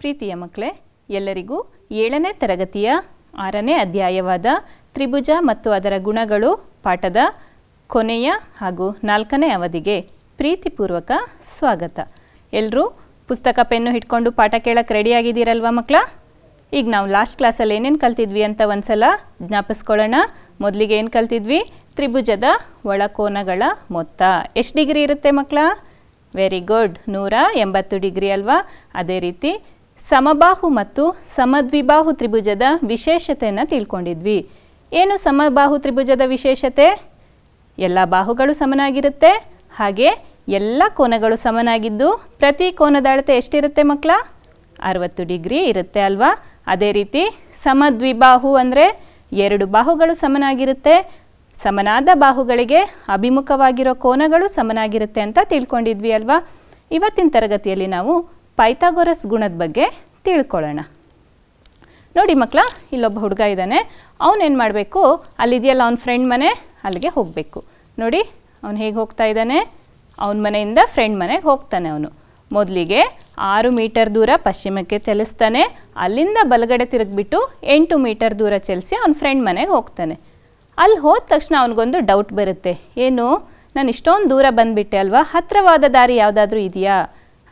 ಪ್ರೀತಿಯ ಮಕ್ಕಳೇ ಎಲ್ಲರಿಗೂ ಏಳನೇ ತರಗತಿಯ ಆರನೇ ಅಧ್ಯಾಯವಾದ ತ್ರಿಭುಜ ಮತ್ತು ಅದರ ಗುಣಗಳು ಪಾಠದ ಕೊನೆಯ ಹಾಗೂ ನಾಲ್ಕನೇ ಅವಧಿಗೆ ಪ್ರೀತಿಪೂರ್ವಕ ಸ್ವಾಗತ ಎಲ್ಲರೂ ಪುಸ್ತಕ ಪೆನ್ನು ಹಿಡ್ಕೊಂಡು ಪಾಠ ಕೇಳಕ್ಕೆ ರೆಡಿಯಾಗಿದ್ದೀರಲ್ವ ಮಕ್ಕಳ ಈಗ ನಾವು ಲಾಸ್ಟ್ ಕ್ಲಾಸಲ್ಲಿ ಏನೇನು ಕಲ್ತಿದ್ವಿ ಅಂತ ಸಲ ಜ್ಞಾಪಿಸ್ಕೊಳ್ಳೋಣ ಮೊದಲಿಗೆ ಏನು ಕಲ್ತಿದ್ವಿ ತ್ರಿಭುಜದ ಒಳಕೋನಗಳ ಮೊತ್ತ ಎಷ್ಟು ಡಿಗ್ರಿ ಇರುತ್ತೆ ಮಕ್ಕಳ ವೆರಿ ಗುಡ್ ನೂರ ಎಂಬತ್ತು ಡಿಗ್ರಿ ಅಲ್ವಾ ಅದೇ ರೀತಿ ಸಮಬಾಹು ಮತ್ತು ಸಮದ್ವಿಬಾಹು ತ್ರಿಭುಜದ ವಿಶೇಷತೆಯನ್ನು ತಿಳ್ಕೊಂಡಿದ್ವಿ ಏನು ಸಮಬಾಹು ತ್ರಿಭುಜದ ವಿಶೇಷತೆ ಎಲ್ಲ ಬಾಹುಗಳು ಸಮನಾಗಿರುತ್ತೆ ಹಾಗೆ ಎಲ್ಲ ಕೋನಗಳು ಸಮನಾಗಿದ್ದು ಪ್ರತಿ ಕೋನದ ಅಳತೆ ಎಷ್ಟಿರುತ್ತೆ ಮಕ್ಕಳ ಅರವತ್ತು ಡಿಗ್ರಿ ಇರುತ್ತೆ ಅಲ್ವಾ ಅದೇ ರೀತಿ ಸಮದ್ವಿಬಾಹು ಅಂದರೆ ಎರಡು ಬಾಹುಗಳು ಸಮನಾಗಿರುತ್ತೆ ಸಮನಾದ ಬಾಹುಗಳಿಗೆ ಅಭಿಮುಖವಾಗಿರೋ ಕೋನಗಳು ಸಮನಾಗಿರುತ್ತೆ ಅಂತ ತಿಳ್ಕೊಂಡಿದ್ವಿ ಅಲ್ವಾ ಇವತ್ತಿನ ತರಗತಿಯಲ್ಲಿ ನಾವು ಪೈಥಾಗೊರಸ್ ಗುಣದ ಬಗ್ಗೆ ತಿಳ್ಕೊಳ್ಳೋಣ ನೋಡಿ ಮಕ್ಕಳ ಇಲ್ಲೊಬ್ಬ ಹುಡುಗ ಇದ್ದಾನೆ ಏನು ಮಾಡಬೇಕು ಅಲ್ಲಿದೆಯಲ್ಲ ಅವನ ಫ್ರೆಂಡ್ ಮನೆ ಅಲ್ಲಿಗೆ ಹೋಗಬೇಕು ನೋಡಿ ಅವನು ಹೇಗೆ ಹೋಗ್ತಾ ಇದ್ದಾನೆ ಅವನ ಮನೆಯಿಂದ ಫ್ರೆಂಡ್ ಮನೆಗೆ ಹೋಗ್ತಾನೆ ಅವನು ಮೊದಲಿಗೆ ಆರು ಮೀಟರ್ ದೂರ ಪಶ್ಚಿಮಕ್ಕೆ ಚಲಿಸ್ತಾನೆ ಅಲ್ಲಿಂದ ಬಲಗಡೆ ತಿರುಗಿಬಿಟ್ಟು ಎಂಟು ಮೀಟರ್ ದೂರ ಚಲಿಸಿ ಅವನ ಫ್ರೆಂಡ್ ಮನೆಗೆ ಹೋಗ್ತಾನೆ ಅಲ್ಲಿ ಹೋದ ತಕ್ಷಣ ಅವನಿಗೊಂದು ಡೌಟ್ ಬರುತ್ತೆ ಏನು ನಾನು ಇಷ್ಟೊಂದು ದೂರ ಬಂದುಬಿಟ್ಟೆ ಅಲ್ವಾ ಹತ್ತಿರವಾದ ದಾರಿ ಯಾವುದಾದ್ರೂ ಇದೆಯಾ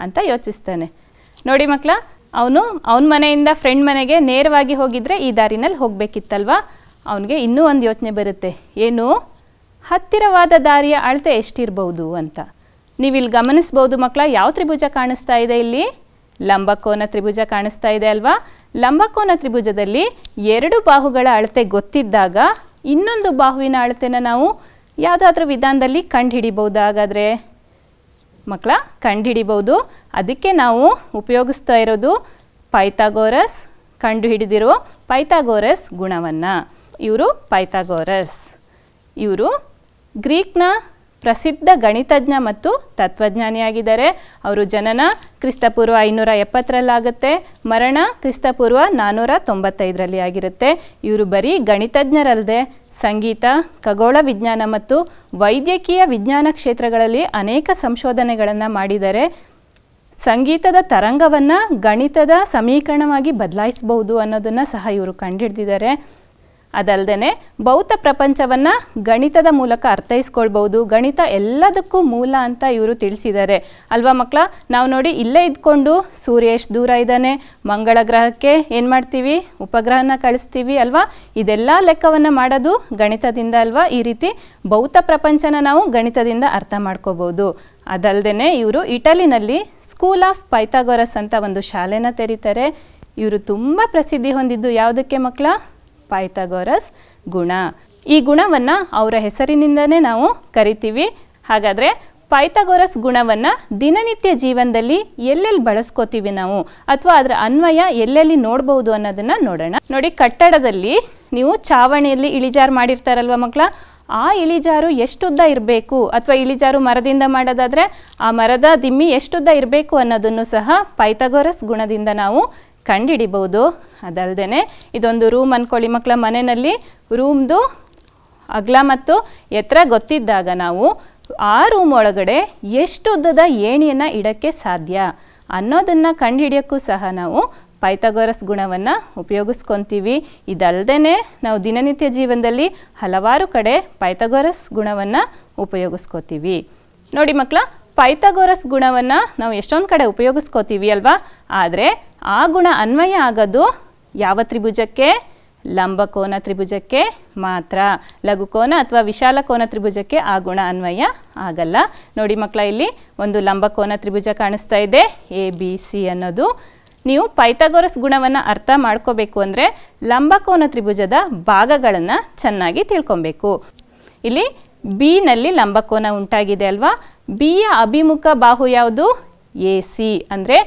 ಅಂತ ಯೋಚಿಸ್ತಾನೆ ನೋಡಿ ಮಕ್ಕಳ ಅವನು ಅವನ ಮನೆಯಿಂದ ಫ್ರೆಂಡ್ ಮನೆಗೆ ನೇರವಾಗಿ ಹೋಗಿದ್ರೆ ಈ ದಾರಿನಲ್ಲಿ ಹೋಗಬೇಕಿತ್ತಲ್ವ ಅವನಿಗೆ ಇನ್ನೂ ಒಂದು ಯೋಚನೆ ಬರುತ್ತೆ ಏನು ಹತ್ತಿರವಾದ ದಾರಿಯ ಅಳತೆ ಎಷ್ಟಿರ್ಬೋದು ಅಂತ ನೀವು ಇಲ್ಲಿ ಗಮನಿಸ್ಬೋದು ಮಕ್ಕಳ ಯಾವ ತ್ರಿಭುಜ ಕಾಣಿಸ್ತಾ ಇದೆ ಇಲ್ಲಿ ಲಂಬಕೋನ ತ್ರಿಭುಜ ಕಾಣಿಸ್ತಾ ಇದೆ ಅಲ್ವಾ ಲಂಬಕೋನ ತ್ರಿಭುಜದಲ್ಲಿ ಎರಡು ಬಾಹುಗಳ ಅಳತೆ ಗೊತ್ತಿದ್ದಾಗ ಇನ್ನೊಂದು ಬಾಹುವಿನ ಅಳತೆನ ನಾವು ಯಾವುದಾದ್ರೂ ವಿಧಾನದಲ್ಲಿ ಕಂಡು ಹಾಗಾದರೆ ಮಕ್ಕಳ ಕಂಡುಹಿಡಿಬೋದು ಅದಕ್ಕೆ ನಾವು ಉಪಯೋಗಿಸ್ತಾ ಇರೋದು ಪೈಥಾಗೋರಸ್ ಕಂಡುಹಿಡಿದಿರೋ ಪೈಥಾಗೋರಸ್ ಗುಣವನ್ನು ಇವರು ಪೈಥಾಗೋರಸ್ ಇವರು ಗ್ರೀಕ್ನ ಪ್ರಸಿದ್ಧ ಗಣಿತಜ್ಞ ಮತ್ತು ತತ್ವಜ್ಞಾನಿಯಾಗಿದ್ದಾರೆ ಅವರು ಜನನ ಕ್ರಿಸ್ತಪೂರ್ವ ಐನೂರ ಎಪ್ಪತ್ತರಲ್ಲಾಗುತ್ತೆ ಮರಣ ಕ್ರಿಸ್ತಪೂರ್ವ ನಾನ್ನೂರ ತೊಂಬತ್ತೈದರಲ್ಲಿ ಆಗಿರುತ್ತೆ ಇವರು ಬರೀ ಗಣಿತಜ್ಞರಲ್ಲದೆ ಸಂಗೀತ ಖಗೋಳ ವಿಜ್ಞಾನ ಮತ್ತು ವೈದ್ಯಕೀಯ ವಿಜ್ಞಾನ ಕ್ಷೇತ್ರಗಳಲ್ಲಿ ಅನೇಕ ಸಂಶೋಧನೆಗಳನ್ನು ಮಾಡಿದರೆ ಸಂಗೀತದ ತರಂಗವನ್ನು ಗಣಿತದ ಸಮೀಕರಣವಾಗಿ ಬದಲಾಯಿಸಬಹುದು ಅನ್ನೋದನ್ನು ಸಹ ಇವರು ಕಂಡುಹಿಡ್ದಿದ್ದಾರೆ ಅದಲ್ಲದೆ ಭೌತ ಪ್ರಪಂಚವನ್ನು ಗಣಿತದ ಮೂಲಕ ಅರ್ಥೈಸ್ಕೊಳ್ಬೋದು ಗಣಿತ ಎಲ್ಲದಕ್ಕೂ ಮೂಲ ಅಂತ ಇವರು ತಿಳಿಸಿದ್ದಾರೆ ಅಲ್ವಾ ಮಕ್ಕಳ ನಾವು ನೋಡಿ ಇಲ್ಲೇ ಇದ್ಕೊಂಡು ಸೂರ್ಯ ಎಷ್ಟು ದೂರ ಇದ್ದಾನೆ ಮಂಗಳ ಗ್ರಹಕ್ಕೆ ಏನು ಮಾಡ್ತೀವಿ ಉಪಗ್ರಹನ ಕಳಿಸ್ತೀವಿ ಅಲ್ವಾ ಇದೆಲ್ಲ ಲೆಕ್ಕವನ್ನು ಮಾಡೋದು ಗಣಿತದಿಂದ ಅಲ್ವಾ ಈ ರೀತಿ ಭೌತ ಪ್ರಪಂಚನ ನಾವು ಗಣಿತದಿಂದ ಅರ್ಥ ಮಾಡ್ಕೋಬೋದು ಅದಲ್ಲದೆ ಇವರು ಇಟಲಿನಲ್ಲಿ ಸ್ಕೂಲ್ ಆಫ್ ಪೈಥಾಗೊರಸ್ ಅಂತ ಒಂದು ಶಾಲೆನ ತೆರೀತಾರೆ ಇವರು ತುಂಬ ಪ್ರಸಿದ್ಧಿ ಹೊಂದಿದ್ದು ಯಾವುದಕ್ಕೆ ಮಕ್ಕಳ ಪೈಥಾಗೋರಸ್ ಗುಣ ಈ ಗುಣವನ್ನು ಅವರ ಹೆಸರಿನಿಂದನೇ ನಾವು ಕರಿತೀವಿ ಹಾಗಾದರೆ ಪೈಥಾಗೋರಸ್ ಗುಣವನ್ನು ದಿನನಿತ್ಯ ಜೀವನದಲ್ಲಿ ಎಲ್ಲೆಲ್ಲಿ ಬಳಸ್ಕೋತೀವಿ ನಾವು ಅಥವಾ ಅದರ ಅನ್ವಯ ಎಲ್ಲೆಲ್ಲಿ ನೋಡ್ಬೋದು ಅನ್ನೋದನ್ನು ನೋಡೋಣ ನೋಡಿ ಕಟ್ಟಡದಲ್ಲಿ ನೀವು ಚಾವಣಿಯಲ್ಲಿ ಇಳಿಜಾರು ಮಾಡಿರ್ತಾರಲ್ವ ಮಕ್ಕಳ ಆ ಇಳಿಜಾರು ಎಷ್ಟುದ್ದ ಇರಬೇಕು ಅಥವಾ ಇಳಿಜಾರು ಮರದಿಂದ ಮಾಡೋದಾದರೆ ಆ ಮರದ ದಿಮ್ಮಿ ಎಷ್ಟುದ್ದ ಇರಬೇಕು ಅನ್ನೋದನ್ನು ಸಹ ಪೈಥಾಗೋರಸ್ ಗುಣದಿಂದ ನಾವು ಕಂಡಿಡಿಬಹುದು ಅದಲ್ಲದೆ ಇದೊಂದು ರೂಮ್ ಅಂದ್ಕೊಳ್ಳಿ ಮಕ್ಕಳ ಮನೆಯಲ್ಲಿ ರೂಮ್ದು ಅಗಲ ಮತ್ತು ಎತ್ತರ ಗೊತ್ತಿದ್ದಾಗ ನಾವು ಆ ರೂಮ್ ಒಳಗಡೆ ಎಷ್ಟು ಉದ್ದದ ಏಣಿಯನ್ನು ಇಡೋಕ್ಕೆ ಸಾಧ್ಯ ಅನ್ನೋದನ್ನು ಕಂಡುಹಿಡಿಯೋಕ್ಕೂ ಸಹ ನಾವು ಪೈಥಾಗೋರಸ್ ಗುಣವನ್ನು ಉಪಯೋಗಿಸ್ಕೊತೀವಿ ಇದಲ್ಲದೆ ನಾವು ದಿನನಿತ್ಯ ಜೀವನದಲ್ಲಿ ಹಲವಾರು ಕಡೆ ಪೈಥಾಗೋರಸ್ ಗುಣವನ್ನು ಉಪಯೋಗಿಸ್ಕೋತೀವಿ ನೋಡಿ ಮಕ್ಕಳ ಪೈಥಾಗೋರಸ್ ಗುಣವನ್ನು ನಾವು ಎಷ್ಟೊಂದು ಕಡೆ ಉಪಯೋಗಿಸ್ಕೋತೀವಿ ಅಲ್ವಾ ಆದರೆ ಆ ಗುಣ ಅನ್ವಯ ಆಗೋದು ಯಾವ ತ್ರಿಭುಜಕ್ಕೆ ಲಂಬಕೋನ ತ್ರಿಭುಜಕ್ಕೆ ಮಾತ್ರ ಲಘುಕೋನ ಅಥವಾ ವಿಶಾಲಕೋನ ತ್ರಿಭುಜಕ್ಕೆ ಆ ಗುಣ ಅನ್ವಯ ಆಗಲ್ಲ ನೋಡಿ ಮಕ್ಕಳ ಇಲ್ಲಿ ಒಂದು ಲಂಬಕೋನ ತ್ರಿಭುಜ ಕಾಣಿಸ್ತಾ ಇದೆ ಎ ಬಿ ಸಿ ಅನ್ನೋದು ನೀವು ಪೈಥಾಗೋರಸ್ ಗುಣವನ್ನು ಅರ್ಥ ಮಾಡ್ಕೋಬೇಕು ಅಂದರೆ ಲಂಬಕೋನ ತ್ರಿಭುಜದ ಭಾಗಗಳನ್ನು ಚೆನ್ನಾಗಿ ತಿಳ್ಕೊಬೇಕು ಇಲ್ಲಿ ಬಿ ನಲ್ಲಿ ಲಂಬಕೋನ ಉಂಟಾಗಿದೆ ಅಲ್ವಾ ಬಿಯ ಅಭಿಮುಖ ಬಾಹು ಯಾವುದು ಎ ಸಿ ಅಂದರೆ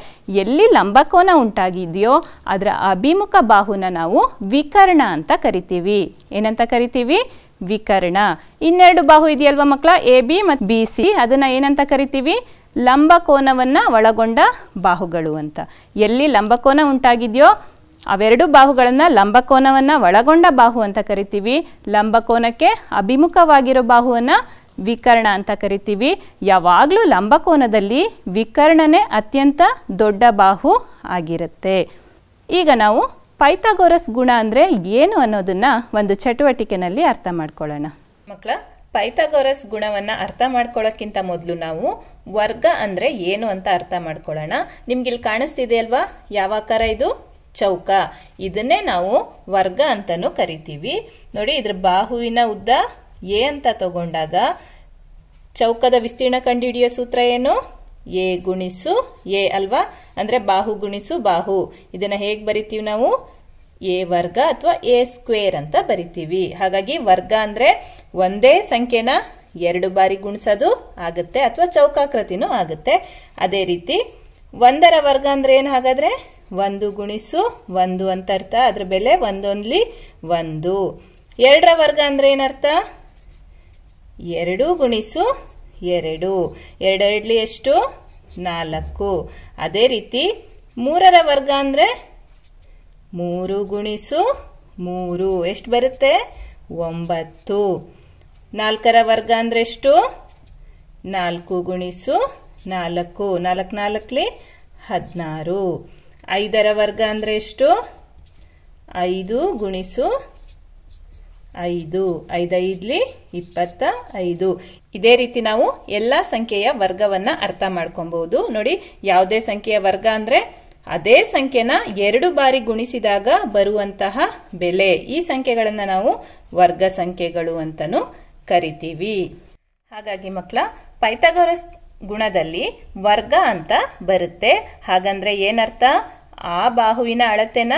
ಎಲ್ಲಿ ಲಂಬಕೋನ ಉಂಟಾಗಿದೆಯೋ ಅದರ ಅಭಿಮುಖ ಬಾಹುನ ನಾವು ವಿಕರ್ಣ ಅಂತ ಕರಿತೀವಿ ಏನಂತ ಕರಿತೀವಿ ವಿಕರ್ಣ ಇನ್ನೆರಡು ಬಾಹು ಇದೆಯಲ್ವ ಮಕ್ಕಳ ಎ ಬಿ ಮತ್ತು ಬಿ ಸಿ ಅದನ್ನು ಏನಂತ ಕರಿತೀವಿ ಲಂಬಕೋನವನ್ನು ಒಳಗೊಂಡ ಬಾಹುಗಳು ಅಂತ ಎಲ್ಲಿ ಲಂಬಕೋನ ಉಂಟಾಗಿದೆಯೋ ಅವೆರಡು ಬಾಹುಗಳನ್ನು ಲಂಬಕೋನವನ್ನು ಒಳಗೊಂಡ ಬಾಹು ಅಂತ ಕರಿತೀವಿ ಲಂಬಕೋನಕ್ಕೆ ಅಭಿಮುಖವಾಗಿರೋ ಬಾಹುವನ್ನು ವಿಕರ್ಣ ಅಂತ ಕರಿತೀವಿ ಯಾವಾಗಲೂ ಲಂಬಕೋನದಲ್ಲಿ ವಿಕರ್ಣನೇ ಅತ್ಯಂತ ದೊಡ್ಡ ಬಾಹು ಆಗಿರುತ್ತೆ ಈಗ ನಾವು ಪೈಥಾಗೋರಸ್ ಗುಣ ಅಂದರೆ ಏನು ಅನ್ನೋದನ್ನ ಒಂದು ಚಟುವಟಿಕೆನಲ್ಲಿ ಅರ್ಥ ಮಾಡ್ಕೊಳ್ಳೋಣ ಮಕ್ಕಳ ಪೈಥಾಗೋರಸ್ ಗುಣವನ್ನ ಅರ್ಥ ಮಾಡ್ಕೊಳ್ಳೋಕ್ಕಿಂತ ಮೊದಲು ನಾವು ವರ್ಗ ಅಂದ್ರೆ ಏನು ಅಂತ ಅರ್ಥ ಮಾಡ್ಕೊಳ್ಳೋಣ ನಿಮ್ಗೆ ಇಲ್ಲಿ ಕಾಣಿಸ್ತಿದೆ ಅಲ್ವಾ ಯಾವ ಆಕಾರ ಇದು ಚೌಕ ಇದನ್ನೇ ನಾವು ವರ್ಗ ಅಂತಾನು ಕರಿತೀವಿ ನೋಡಿ ಇದ್ರ ಬಾಹುವಿನ ಉದ್ದ ಎ ಅಂತ ತಗೊಂಡಾಗ ಚೌಕದ ವಿಸ್ತೀರ್ಣ ಕಂಡುಹಿಡಿಯೋ ಸೂತ್ರ ಏನು ಎ ಗುಣಿಸು ಎ ಅಲ್ವಾ ಅಂದ್ರೆ ಬಾಹು ಗುಣಿಸು ಬಾಹು ಇದನ್ನ ಹೇಗೆ ಬರಿತೀವಿ ನಾವು ಎ ವರ್ಗ ಅಥವಾ ಎ ಸ್ಕ್ವೇರ್ ಅಂತ ಬರಿತೀವಿ ಹಾಗಾಗಿ ವರ್ಗ ಅಂದ್ರೆ ಒಂದೇ ಸಂಖ್ಯೆನ ಎರಡು ಬಾರಿ ಗುಣಿಸೋದು ಆಗುತ್ತೆ ಅಥವಾ ಚೌಕಾಕೃತಿನೂ ಆಗುತ್ತೆ ಅದೇ ರೀತಿ ಒಂದರ ವರ್ಗ ಅಂದ್ರೆ ಏನು ಹಾಗಾದ್ರೆ ಒಂದು ಗುಣಿಸು ಒಂದು ಅಂತ ಅರ್ಥ ಅದ್ರ ಬೆಲೆ ಒಂದೊಂದ್ಲಿ ಒಂದು ಎರಡರ ವರ್ಗ ಅಂದ್ರೆ ಏನರ್ಥ ಎರಡು ಗುಣಿಸು ಎರಡು ಎರಡೆರಡ್ಲಿ ಎಷ್ಟು ನಾಲ್ಕು ಅದೇ ರೀತಿ ಮೂರರ ವರ್ಗ ಅಂದರೆ ಮೂರು ಗುಣಿಸು ಮೂರು ಎಷ್ಟು ಬರುತ್ತೆ ಒಂಬತ್ತು ನಾಲ್ಕರ ವರ್ಗ ಅಂದ್ರೆ ಎಷ್ಟು ನಾಲ್ಕು ಗುಣಿಸು ನಾಲ್ಕು ನಾಲ್ಕು ನಾಲ್ಕಲಿ ಹದಿನಾರು ಐದರ ವರ್ಗ ಅಂದ್ರೆ ಎಷ್ಟು ಐದು ಗುಣಿಸು ಐದು ಐದೈದ್ಲಿ ಇಪ್ಪತ್ತ ಐದು ಇದೇ ರೀತಿ ನಾವು ಎಲ್ಲಾ ಸಂಖ್ಯೆಯ ವರ್ಗವನ್ನ ಅರ್ಥ ಮಾಡ್ಕೊಬಹುದು ನೋಡಿ ಯಾವುದೇ ಸಂಖ್ಯೆಯ ವರ್ಗ ಅಂದ್ರೆ ಅದೇ ಸಂಖ್ಯೆನ ಎರಡು ಬಾರಿ ಗುಣಿಸಿದಾಗ ಬರುವಂತಹ ಬೆಲೆ ಈ ಸಂಖ್ಯೆಗಳನ್ನ ನಾವು ವರ್ಗ ಸಂಖ್ಯೆಗಳು ಅಂತಾನು ಕರಿತೀವಿ ಹಾಗಾಗಿ ಮಕ್ಕಳ ಪೈಥಾಗೋರಸ್ ಗುಣದಲ್ಲಿ ವರ್ಗ ಅಂತ ಬರುತ್ತೆ ಹಾಗಂದ್ರೆ ಏನರ್ಥ ಆ ಬಾಹುವಿನ ಅಳತೆನ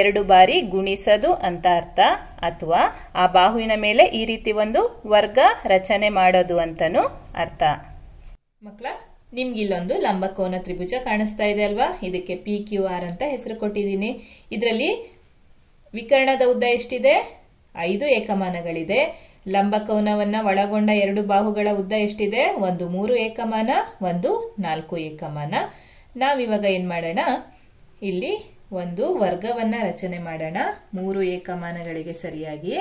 ಎರಡು ಬಾರಿ ಗುಣಿಸದು ಅಂತ ಅರ್ಥ ಅಥವಾ ಆ ಬಾಹುವಿನ ಮೇಲೆ ಈ ರೀತಿ ಒಂದು ವರ್ಗ ರಚನೆ ಮಾಡೋದು ಅಂತನೂ ಅರ್ಥ ಮಕ್ಕಳ ನಿಮ್ಗೆ ಇಲ್ಲೊಂದು ಲಂಬಕೋನ ತ್ರಿಭುಜ ಕಾಣಿಸ್ತಾ ಇದೆ ಅಲ್ವಾ ಇದಕ್ಕೆ ಪಿ ಕ್ಯೂ ಆರ್ ಅಂತ ಹೆಸರು ಕೊಟ್ಟಿದ್ದೀನಿ ಇದರಲ್ಲಿ ವಿಕರ್ಣದ ಉದ್ದ ಎಷ್ಟಿದೆ ಐದು ಏಕಮಾನಗಳಿದೆ ಲಂಬಕೋನವನ್ನ ಒಳಗೊಂಡ ಎರಡು ಬಾಹುಗಳ ಉದ್ದ ಎಷ್ಟಿದೆ ಒಂದು ಮೂರು ಏಕಮಾನ ಒಂದು ನಾಲ್ಕು ಏಕಮಾನ ನಾವಿವಾಗ ಏನ್ ಮಾಡೋಣ ಇಲ್ಲಿ ಒಂದು ವರ್ಗವನ್ನ ರಚನೆ ಮಾಡೋಣ ಮೂರು ಏಕಮಾನಗಳಿಗೆ ಸರಿಯಾಗಿ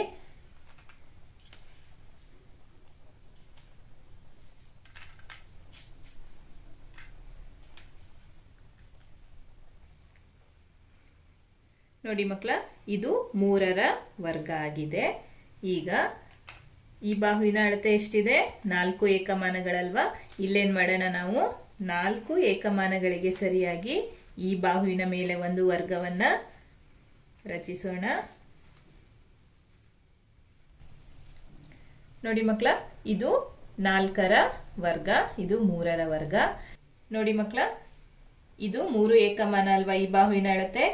ನೋಡಿ ಮಕ್ಕಳ ಇದು ಮೂರರ ವರ್ಗ ಆಗಿದೆ ಈಗ ಈ ಬಾಹುವಿನ ಅಳತೆ ಎಷ್ಟಿದೆ ನಾಲ್ಕು ಏಕಮಾನಗಳಲ್ವಾ ಇಲ್ಲೇನ್ ಮಾಡೋಣ ನಾವು ನಾಲ್ಕು ಏಕಮಾನಗಳಿಗೆ ಸರಿಯಾಗಿ ಈ ಬಾಹುವಿನ ಮೇಲೆ ಒಂದು ವರ್ಗವನ್ನ ರಚಿಸೋಣ ನೋಡಿ ಮಕ್ಕಳ ಇದು ನಾಲ್ಕರ ವರ್ಗ ಇದು ಮೂರರ ವರ್ಗ ನೋಡಿ ಮಕ್ಕಳ ಇದು ಮೂರು ಏಕಮಾನ ಅಲ್ವಾ ಈ ಬಾಹುವಿನ ಅಳತೆ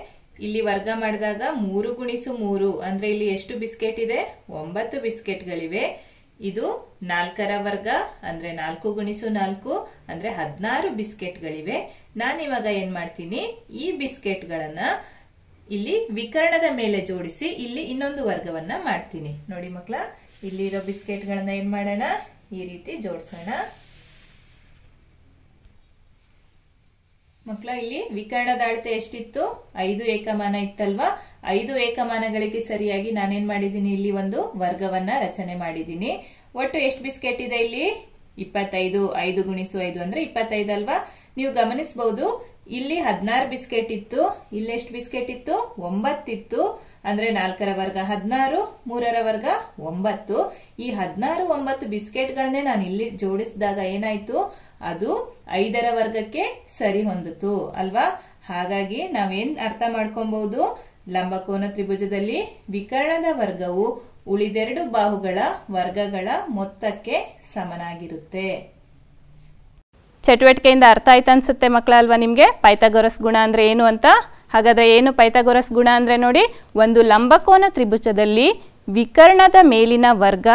ಇಲ್ಲಿ ವರ್ಗ ಮಾಡಿದಾಗ ಮೂರು ಗುಣಿಸು ಮೂರು ಅಂದ್ರೆ ಇಲ್ಲಿ ಎಷ್ಟು ಬಿಸ್ಕೆಟ್ ಇದೆ ಒಂಬತ್ತು ಬಿಸ್ಕೆಟ್ಗಳಿವೆ ಇದು ನಾಲ್ಕರ ವರ್ಗ ಅಂದ್ರೆ ನಾಲ್ಕು ಗುಣಿಸು ನಾಲ್ಕು ಅಂದ್ರೆ ಹದಿನಾರು ಬಿಸ್ಕೆಟ್ಗಳಿವೆ ನಾನಿವಾಗ ಏನ್ ಮಾಡ್ತೀನಿ ಈ ಬಿಸ್ಕೆಟ್ಗಳನ್ನ ಇಲ್ಲಿ ವಿಕರ್ಣದ ಮೇಲೆ ಜೋಡಿಸಿ ಇಲ್ಲಿ ಇನ್ನೊಂದು ವರ್ಗವನ್ನ ಮಾಡ್ತೀನಿ ನೋಡಿ ಮಕ್ಳ ಇಲ್ಲಿರೋ ಬಿಸ್ಕೆಟ್ಗಳನ್ನ ಏನ್ ಮಾಡೋಣ ಈ ರೀತಿ ಜೋಡಿಸೋಣ ಮಕ್ಳ ಇಲ್ಲಿ ವಿಕರ್ಣದ ಅಳತೆ ಎಷ್ಟಿತ್ತು ಐದು ಏಕಮಾನ ಇತ್ತಲ್ವಾ ಐದು ಏಕಮಾನಗಳಿಗೆ ಸರಿಯಾಗಿ ನಾನೇನ್ ಮಾಡಿದ್ದೀನಿ ಇಲ್ಲಿ ಒಂದು ವರ್ಗವನ್ನ ರಚನೆ ಮಾಡಿದ್ದೀನಿ ಒಟ್ಟು ಎಷ್ಟು ಬಿಸ್ಕೆಟ್ ಇದೆ ಇಲ್ಲಿ ಇಪ್ಪತ್ತೈದು ಐದು ಗುಣಿಸು ಐದು ಅಂದ್ರೆ ಇಪ್ಪತ್ತೈದು ಅಲ್ವಾ ನೀವು ಗಮನಿಸಬಹುದು ಇಲ್ಲಿ ಹದಿನಾರು ಬಿಸ್ಕೆಟ್ ಇತ್ತು ಇಲ್ಲಿ ಎಷ್ಟು ಬಿಸ್ಕೆಟ್ ಇತ್ತು ಒಂಬತ್ತಿತ್ತು ಅಂದ್ರೆ ನಾಲ್ಕರ ವರ್ಗ ಹದಿನಾರು ಮೂರರ ವರ್ಗ ಒಂಬತ್ತು ಈ ಹದಿನಾರು ಒಂಬತ್ತು ಬಿಸ್ಕೆಟ್ಗಳನ್ನೇ ನಾನು ಇಲ್ಲಿ ಜೋಡಿಸಿದಾಗ ಏನಾಯ್ತು ಅದು ಐದರ ವರ್ಗಕ್ಕೆ ಸರಿ ಹೊಂದಿತು ಅಲ್ವಾ ಹಾಗಾಗಿ ನಾವೇನ್ ಅರ್ಥ ಮಾಡ್ಕೊಬಹುದು ಲಂಬಕೋನ ತ್ರಿಭುಜದಲ್ಲಿ ವಿಕರ್ಣದ ವರ್ಗವು ಉಳಿದೆರಡು ಬಾಹುಗಳ ವರ್ಗಗಳ ಮೊತ್ತಕ್ಕೆ ಸಮನಾಗಿರುತ್ತೆ ಚಟುವಟಿಕೆಯಿಂದ ಅರ್ಥ ಆಯ್ತು ಅನ್ಸುತ್ತೆ ಮಕ್ಕಳಲ್ವಾ ನಿಮಗೆ ಪೈಥಾಗೊರಸ್ ಗುಣ ಅಂದರೆ ಏನು ಅಂತ ಹಾಗಾದರೆ ಏನು ಪೈಥಾಗೊರಸ್ ಗುಣ ಅಂದರೆ ನೋಡಿ ಒಂದು ಲಂಬಕೋನ ತ್ರಿಭುಜದಲ್ಲಿ ವಿಕರ್ಣದ ಮೇಲಿನ ವರ್ಗ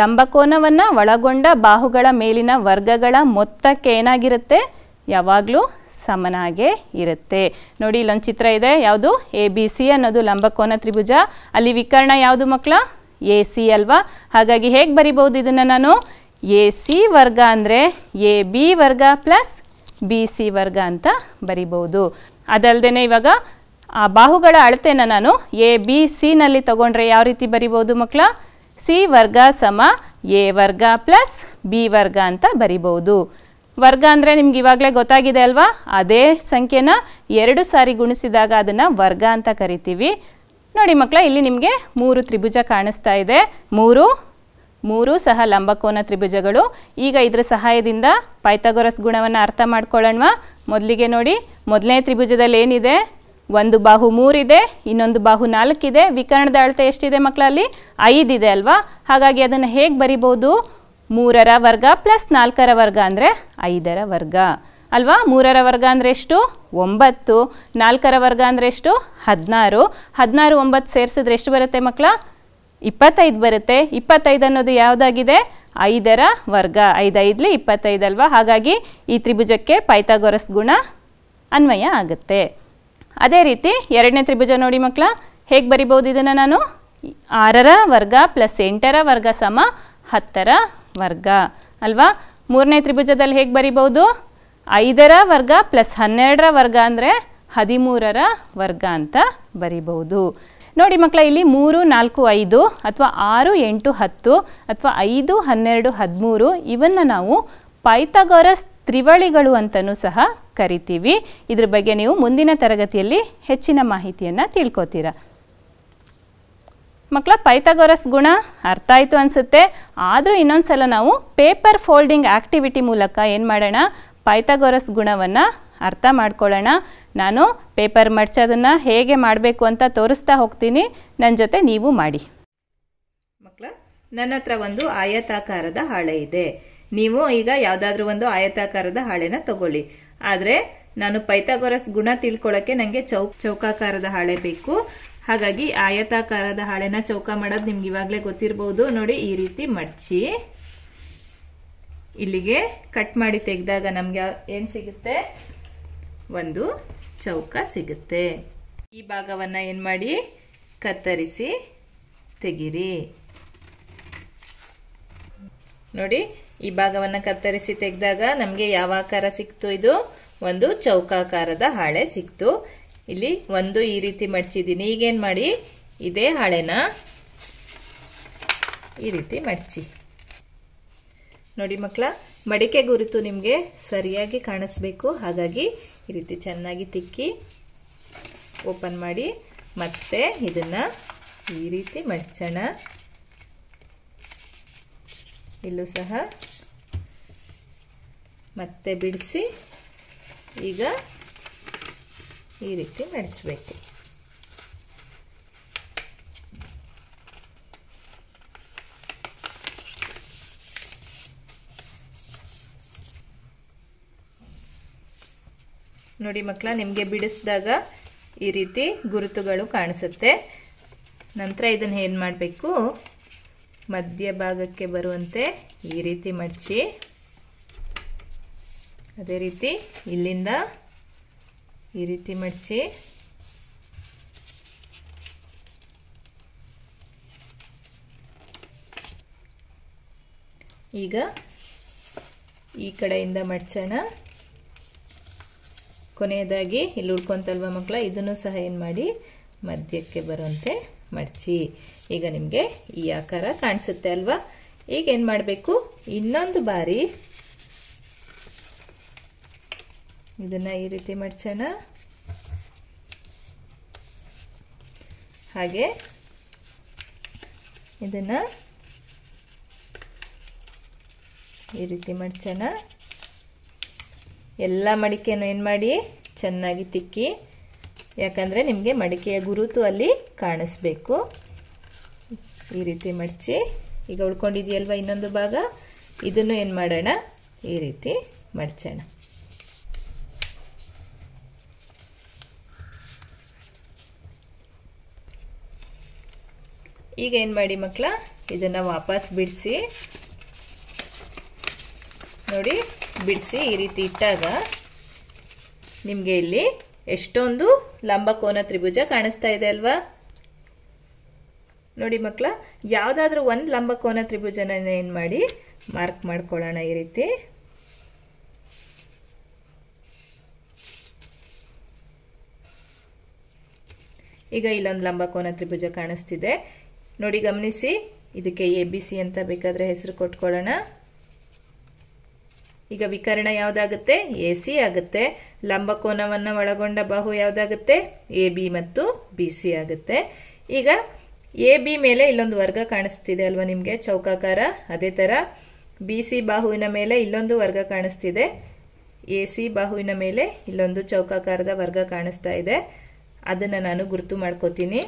ಲಂಬಕೋನವನ್ನು ಒಳಗೊಂಡ ಬಾಹುಗಳ ಮೇಲಿನ ವರ್ಗಗಳ ಮೊತ್ತಕ್ಕೆ ಏನಾಗಿರುತ್ತೆ ಯಾವಾಗಲೂ ಸಮನಾಗೆ ಇರುತ್ತೆ ನೋಡಿ ಇಲ್ಲೊಂದು ಚಿತ್ರ ಇದೆ ಯಾವುದು ಎ ಬಿ ಸಿ ಅನ್ನೋದು ಲಂಬಕೋನ ತ್ರಿಭುಜ ಅಲ್ಲಿ ವಿಕರ್ಣ ಯಾವುದು ಮಕ್ಕಳ ಎ ಸಿ ಅಲ್ವಾ ಹಾಗಾಗಿ ಹೇಗೆ ಬರಿಬಹುದು ಇದನ್ನು ನಾನು ಎ ಸಿ ವರ್ಗ ಅಂದರೆ ಎ ಬಿ ವರ್ಗ ಪ್ಲಸ್ ಬಿ ಸಿ ವರ್ಗ ಅಂತ ಬರಿಬೋದು ಅದಲ್ಲದೆ ಇವಾಗ ಆ ಬಾಹುಗಳ ಅಳತೆನ ನಾನು ಎ ಬಿ ಸಿನಲ್ಲಿ ತಗೊಂಡ್ರೆ ಯಾವ ರೀತಿ ಬರಿಬೋದು ಮಕ್ಕಳ ಸಿ ವರ್ಗ ಸಮ ಎ ವರ್ಗ ಪ್ಲಸ್ ಬಿ ವರ್ಗ ಅಂತ ಬರಿಬೋದು ವರ್ಗ ಅಂದರೆ ನಿಮ್ಗೆ ಇವಾಗಲೇ ಗೊತ್ತಾಗಿದೆ ಅಲ್ವಾ ಅದೇ ಸಂಖ್ಯೆನ ಎರಡು ಸಾರಿ ಗುಣಿಸಿದಾಗ ಅದನ್ನು ವರ್ಗ ಅಂತ ಕರಿತೀವಿ ನೋಡಿ ಮಕ್ಕಳ ಇಲ್ಲಿ ನಿಮಗೆ ಮೂರು ತ್ರಿಭುಜ ಕಾಣಿಸ್ತಾ ಇದೆ ಮೂರು ಮೂರು ಸಹ ಲಂಬಕೋನ ತ್ರಿಭುಜಗಳು ಈಗ ಇದರ ಸಹಾಯದಿಂದ ಪೈಥಗೋರಸ್ ಗುಣವನ್ನು ಅರ್ಥ ಮಾಡ್ಕೊಳ್ಳೋಣ ಮೊದಲಿಗೆ ನೋಡಿ ಮೊದಲನೇ ತ್ರಿಭುಜದಲ್ಲಿ ಏನಿದೆ ಒಂದು ಬಾಹು ಮೂರಿದೆ ಇನ್ನೊಂದು ಬಾಹು ನಾಲ್ಕಿದೆ ವಿಕರಣದ ಅಳತೆ ಎಷ್ಟಿದೆ ಮಕ್ಕಳಲ್ಲಿ ಐದಿದೆ ಅಲ್ವಾ ಹಾಗಾಗಿ ಅದನ್ನು ಹೇಗೆ ಬರಿಬೋದು ಮೂರರ ವರ್ಗ ಪ್ಲಸ್ ನಾಲ್ಕರ ವರ್ಗ ಅಂದರೆ ಐದರ ವರ್ಗ ಅಲ್ವಾ ಮೂರರ ವರ್ಗ ಅಂದರೆ ಎಷ್ಟು ಒಂಬತ್ತು ನಾಲ್ಕರ ವರ್ಗ ಅಂದರೆ ಎಷ್ಟು ಹದಿನಾರು ಹದಿನಾರು ಒಂಬತ್ತು ಸೇರಿಸಿದ್ರೆ ಎಷ್ಟು ಬರುತ್ತೆ ಮಕ್ಕಳ ಇಪ್ಪತ್ತೈದು ಬರುತ್ತೆ ಇಪ್ಪತ್ತೈದು ಅನ್ನೋದು ಯಾವುದಾಗಿದೆ ಐದರ ವರ್ಗ ಐದೈದಲಿ ಅಲ್ವಾ ಹಾಗಾಗಿ ಈ ತ್ರಿಭುಜಕ್ಕೆ ಪೈಥಾಗೊರಸ್ ಗುಣ ಅನ್ವಯ ಆಗುತ್ತೆ ಅದೇ ರೀತಿ ಎರಡನೇ ತ್ರಿಭುಜ ನೋಡಿ ಮಕ್ಕಳ ಹೇಗೆ ಬರಿಬೋದು ಇದನ್ನು ನಾನು ಆರರ ವರ್ಗ ಪ್ಲಸ್ ಎಂಟರ ವರ್ಗ ಸಮ ಹತ್ತರ ವರ್ಗ ಅಲ್ವಾ ಮೂರನೇ ತ್ರಿಭುಜದಲ್ಲಿ ಹೇಗೆ ಬರಿಬೋದು ಐದರ ವರ್ಗ ಪ್ಲಸ್ ಹನ್ನೆರಡರ ವರ್ಗ ಅಂದರೆ ಹದಿಮೂರರ ವರ್ಗ ಅಂತ ಬರಿಬಹುದು ನೋಡಿ ಮಕ್ಕಳ ಇಲ್ಲಿ ಮೂರು ನಾಲ್ಕು ಐದು ಅಥವಾ ಆರು ಎಂಟು ಹತ್ತು ಅಥವಾ ಐದು ಹನ್ನೆರಡು ಹದಿಮೂರು ಇವನ್ನು ನಾವು ಪೈಥಗೋರಸ್ ತ್ರಿವಳಿಗಳು ಅಂತಲೂ ಸಹ ಕರಿತೀವಿ ಇದ್ರ ಬಗ್ಗೆ ನೀವು ಮುಂದಿನ ತರಗತಿಯಲ್ಲಿ ಹೆಚ್ಚಿನ ಮಾಹಿತಿಯನ್ನು ತಿಳ್ಕೊತೀರಾ ಮಕ್ಕಳ ಪೈಥಾಗೊರಸ್ ಗುಣ ಅರ್ಥ ಆಯಿತು ಅನಿಸುತ್ತೆ ಆದರೂ ಇನ್ನೊಂದು ಸಲ ನಾವು ಪೇಪರ್ ಫೋಲ್ಡಿಂಗ್ ಆ್ಯಕ್ಟಿವಿಟಿ ಮೂಲಕ ಏನು ಮಾಡೋಣ ಪೈಥಾಗೊರಸ್ ಗುಣವನ್ನು ಅರ್ಥ ಮಾಡ್ಕೊಳ್ಳೋಣ ನಾನು ಪೇಪರ್ ಮಡ್ಚೋದನ್ನು ಹೇಗೆ ಮಾಡಬೇಕು ಅಂತ ತೋರಿಸ್ತಾ ಹೋಗ್ತೀನಿ ನನ್ನ ಜೊತೆ ನೀವು ಮಾಡಿ ಮಕ್ಕಳ ನನ್ನ ಹತ್ರ ಒಂದು ಆಯತಾಕಾರದ ಹಾಳೆ ಇದೆ ನೀವು ಈಗ ಯಾವುದಾದ್ರೂ ಒಂದು ಆಯತಾಕಾರದ ಹಾಳೆನ ತಗೊಳ್ಳಿ ಆದರೆ ನಾನು ಪೈಥಾಗೊರಸ್ ಗುಣ ತಿಳ್ಕೊಳ್ಳೋಕ್ಕೆ ನನಗೆ ಚೌಕ್ ಚೌಕಾಕಾರದ ಹಾಳೆ ಬೇಕು ಹಾಗಾಗಿ ಆಯತಾಕಾರದ ಹಾಳೆನ ಚೌಕ ಮಾಡೋದು ನಿಮ್ಗೆ ಇವಾಗಲೇ ಗೊತ್ತಿರಬಹುದು ನೋಡಿ ಈ ರೀತಿ ಮಡ್ಚಿ ಇಲ್ಲಿಗೆ ಕಟ್ ಮಾಡಿ ತೆಗೆದಾಗ ನಮ್ಗೆ ಏನ್ ಸಿಗುತ್ತೆ ಒಂದು ಚೌಕ ಸಿಗುತ್ತೆ ಈ ಭಾಗವನ್ನ ಏನ್ ಮಾಡಿ ಕತ್ತರಿಸಿ ತೆಗಿರಿ ನೋಡಿ ಈ ಭಾಗವನ್ನ ಕತ್ತರಿಸಿ ತೆಗೆದಾಗ ನಮ್ಗೆ ಯಾವ ಆಕಾರ ಸಿಕ್ತು ಇದು ಒಂದು ಚೌಕಾಕಾರದ ಹಾಳೆ ಸಿಕ್ತು ಇಲ್ಲಿ ಒಂದು ಈ ರೀತಿ ಮಡ್ಚಿದ್ದೀನಿ ಈಗೇನು ಮಾಡಿ ಇದೇ ಹಾಳೆನ ಈ ರೀತಿ ಮಡ್ಚಿ ನೋಡಿ ಮಕ್ಕಳ ಮಡಿಕೆ ಗುರುತು ನಿಮಗೆ ಸರಿಯಾಗಿ ಕಾಣಿಸ್ಬೇಕು ಹಾಗಾಗಿ ಈ ರೀತಿ ಚೆನ್ನಾಗಿ ತಿಕ್ಕಿ ಓಪನ್ ಮಾಡಿ ಮತ್ತೆ ಇದನ್ನ ಈ ರೀತಿ ಮಡ್ಚೋಣ ಇಲ್ಲೂ ಸಹ ಮತ್ತೆ ಬಿಡಿಸಿ ಈಗ ಈ ರೀತಿ ಮಡಚಬೇಕು ನೋಡಿ ಮಕ್ಕಳ ನಿಮಗೆ ಬಿಡಿಸಿದಾಗ ಈ ರೀತಿ ಗುರುತುಗಳು ಕಾಣಿಸುತ್ತೆ ನಂತರ ಇದನ್ನು ಏನು ಮಾಡಬೇಕು ಮಧ್ಯಭಾಗಕ್ಕೆ ಬರುವಂತೆ ಈ ರೀತಿ ಮಡಚಿ ಅದೇ ರೀತಿ ಇಲ್ಲಿಂದ ಈ ರೀತಿ ಮಡಚಿ ಈಗ ಈ ಕಡೆಯಿಂದ ಮಡಚೋಣ ಕೊನೆಯದಾಗಿ ಇಲ್ಲಿ ಉಳ್ಕೊಂತಲ್ವ ಮಕ್ಕಳ ಇದನ್ನು ಸಹ ಏನು ಮಾಡಿ ಮಧ್ಯಕ್ಕೆ ಬರುವಂತೆ ಮಡಚಿ ಈಗ ನಿಮಗೆ ಈ ಆಕಾರ ಕಾಣಿಸುತ್ತೆ ಅಲ್ವಾ ಈಗ ಏನು ಮಾಡಬೇಕು ಇನ್ನೊಂದು ಬಾರಿ ಇದನ್ನ ಈ ರೀತಿ ಮಡ್ಚೋಣ ಹಾಗೆ ಇದನ್ನ ಈ ರೀತಿ ಮಡ್ಚೋಣ ಎಲ್ಲ ಮಡಿಕೆಯನ್ನು ಏನು ಮಾಡಿ ಚೆನ್ನಾಗಿ ತಿಕ್ಕಿ ಯಾಕಂದರೆ ನಿಮಗೆ ಮಡಿಕೆಯ ಗುರುತು ಅಲ್ಲಿ ಕಾಣಿಸ್ಬೇಕು ಈ ರೀತಿ ಮಡಚಿ ಈಗ ಉಳ್ಕೊಂಡಿದೆಯಲ್ವ ಇನ್ನೊಂದು ಭಾಗ ಇದನ್ನು ಏನು ಮಾಡೋಣ ಈ ರೀತಿ ಮಡ್ಚೋಣ ಈಗ ಏನು ಮಾಡಿ ಮಕ್ಕಳ ಇದನ್ನ ವಾಪಸ್ ಬಿಡಿಸಿ ನೋಡಿ ಬಿಡಿಸಿ ಈ ರೀತಿ ಇಟ್ಟಾಗ ನಿಮಗೆ ಇಲ್ಲಿ ಎಷ್ಟೊಂದು ಲಂಬಕೋನ ತ್ರಿಭುಜ ಕಾಣಿಸ್ತಾ ಇದೆ ಅಲ್ವಾ ನೋಡಿ ಮಕ್ಕಳ ಯಾವುದಾದ್ರೂ ಒಂದು ಲಂಬಕೋನ ತ್ರಿಭುಜನ ಏನು ಮಾಡಿ ಮಾರ್ಕ್ ಮಾಡ್ಕೊಳ್ಳೋಣ ಈ ರೀತಿ ಈಗ ಇಲ್ಲೊಂದು ಲಂಬಕೋನ ತ್ರಿಭುಜ ಕಾಣಿಸ್ತಿದೆ ನೋಡಿ ಗಮನಿಸಿ ಇದಕ್ಕೆ ಎ ಬಿ ಸಿ ಅಂತ ಬೇಕಾದ್ರೆ ಹೆಸರು ಕೊಟ್ಕೊಳ್ಳೋಣ ಈಗ ವಿಕರ್ಣ ಯಾವುದಾಗುತ್ತೆ ಎ ಸಿ ಆಗುತ್ತೆ ಲಂಬಕೋನವನ್ನ ಒಳಗೊಂಡ ಬಾಹು ಯಾವುದಾಗುತ್ತೆ ಎ ಬಿ ಮತ್ತು ಬಿ ಸಿ ಆಗುತ್ತೆ ಈಗ ಎ ಬಿ ಮೇಲೆ ಇಲ್ಲೊಂದು ವರ್ಗ ಕಾಣಿಸ್ತಿದೆ ಅಲ್ವಾ ನಿಮಗೆ ಚೌಕಾಕಾರ ಅದೇ ತರ ಬಿ ಸಿ ಬಾಹುವಿನ ಮೇಲೆ ಇಲ್ಲೊಂದು ವರ್ಗ ಕಾಣಿಸ್ತಿದೆ ಎ ಸಿ ಬಾಹುವಿನ ಮೇಲೆ ಇಲ್ಲೊಂದು ಚೌಕಾಕಾರದ ವರ್ಗ ಕಾಣಿಸ್ತಾ ಇದೆ ಅದನ್ನ ನಾನು ಗುರುತು ಮಾಡ್ಕೋತೀನಿ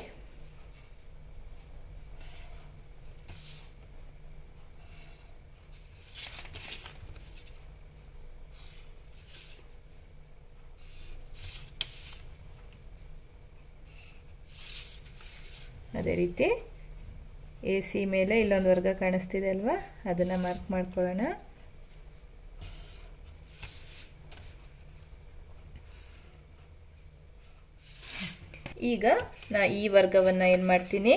ಅದೇ ರೀತಿ ಎ ಸಿ ಮೇಲೆ ಇಲ್ಲೊಂದು ವರ್ಗ ಕಾಣಿಸ್ತಿದೆ ಅಲ್ವಾ ಅದನ್ನ ಮಾರ್ಕ್ ಮಾಡ್ಕೊಳ್ಳೋಣ ಈಗ ನಾ ಈ ವರ್ಗವನ್ನ ಏನು ಮಾಡ್ತೀನಿ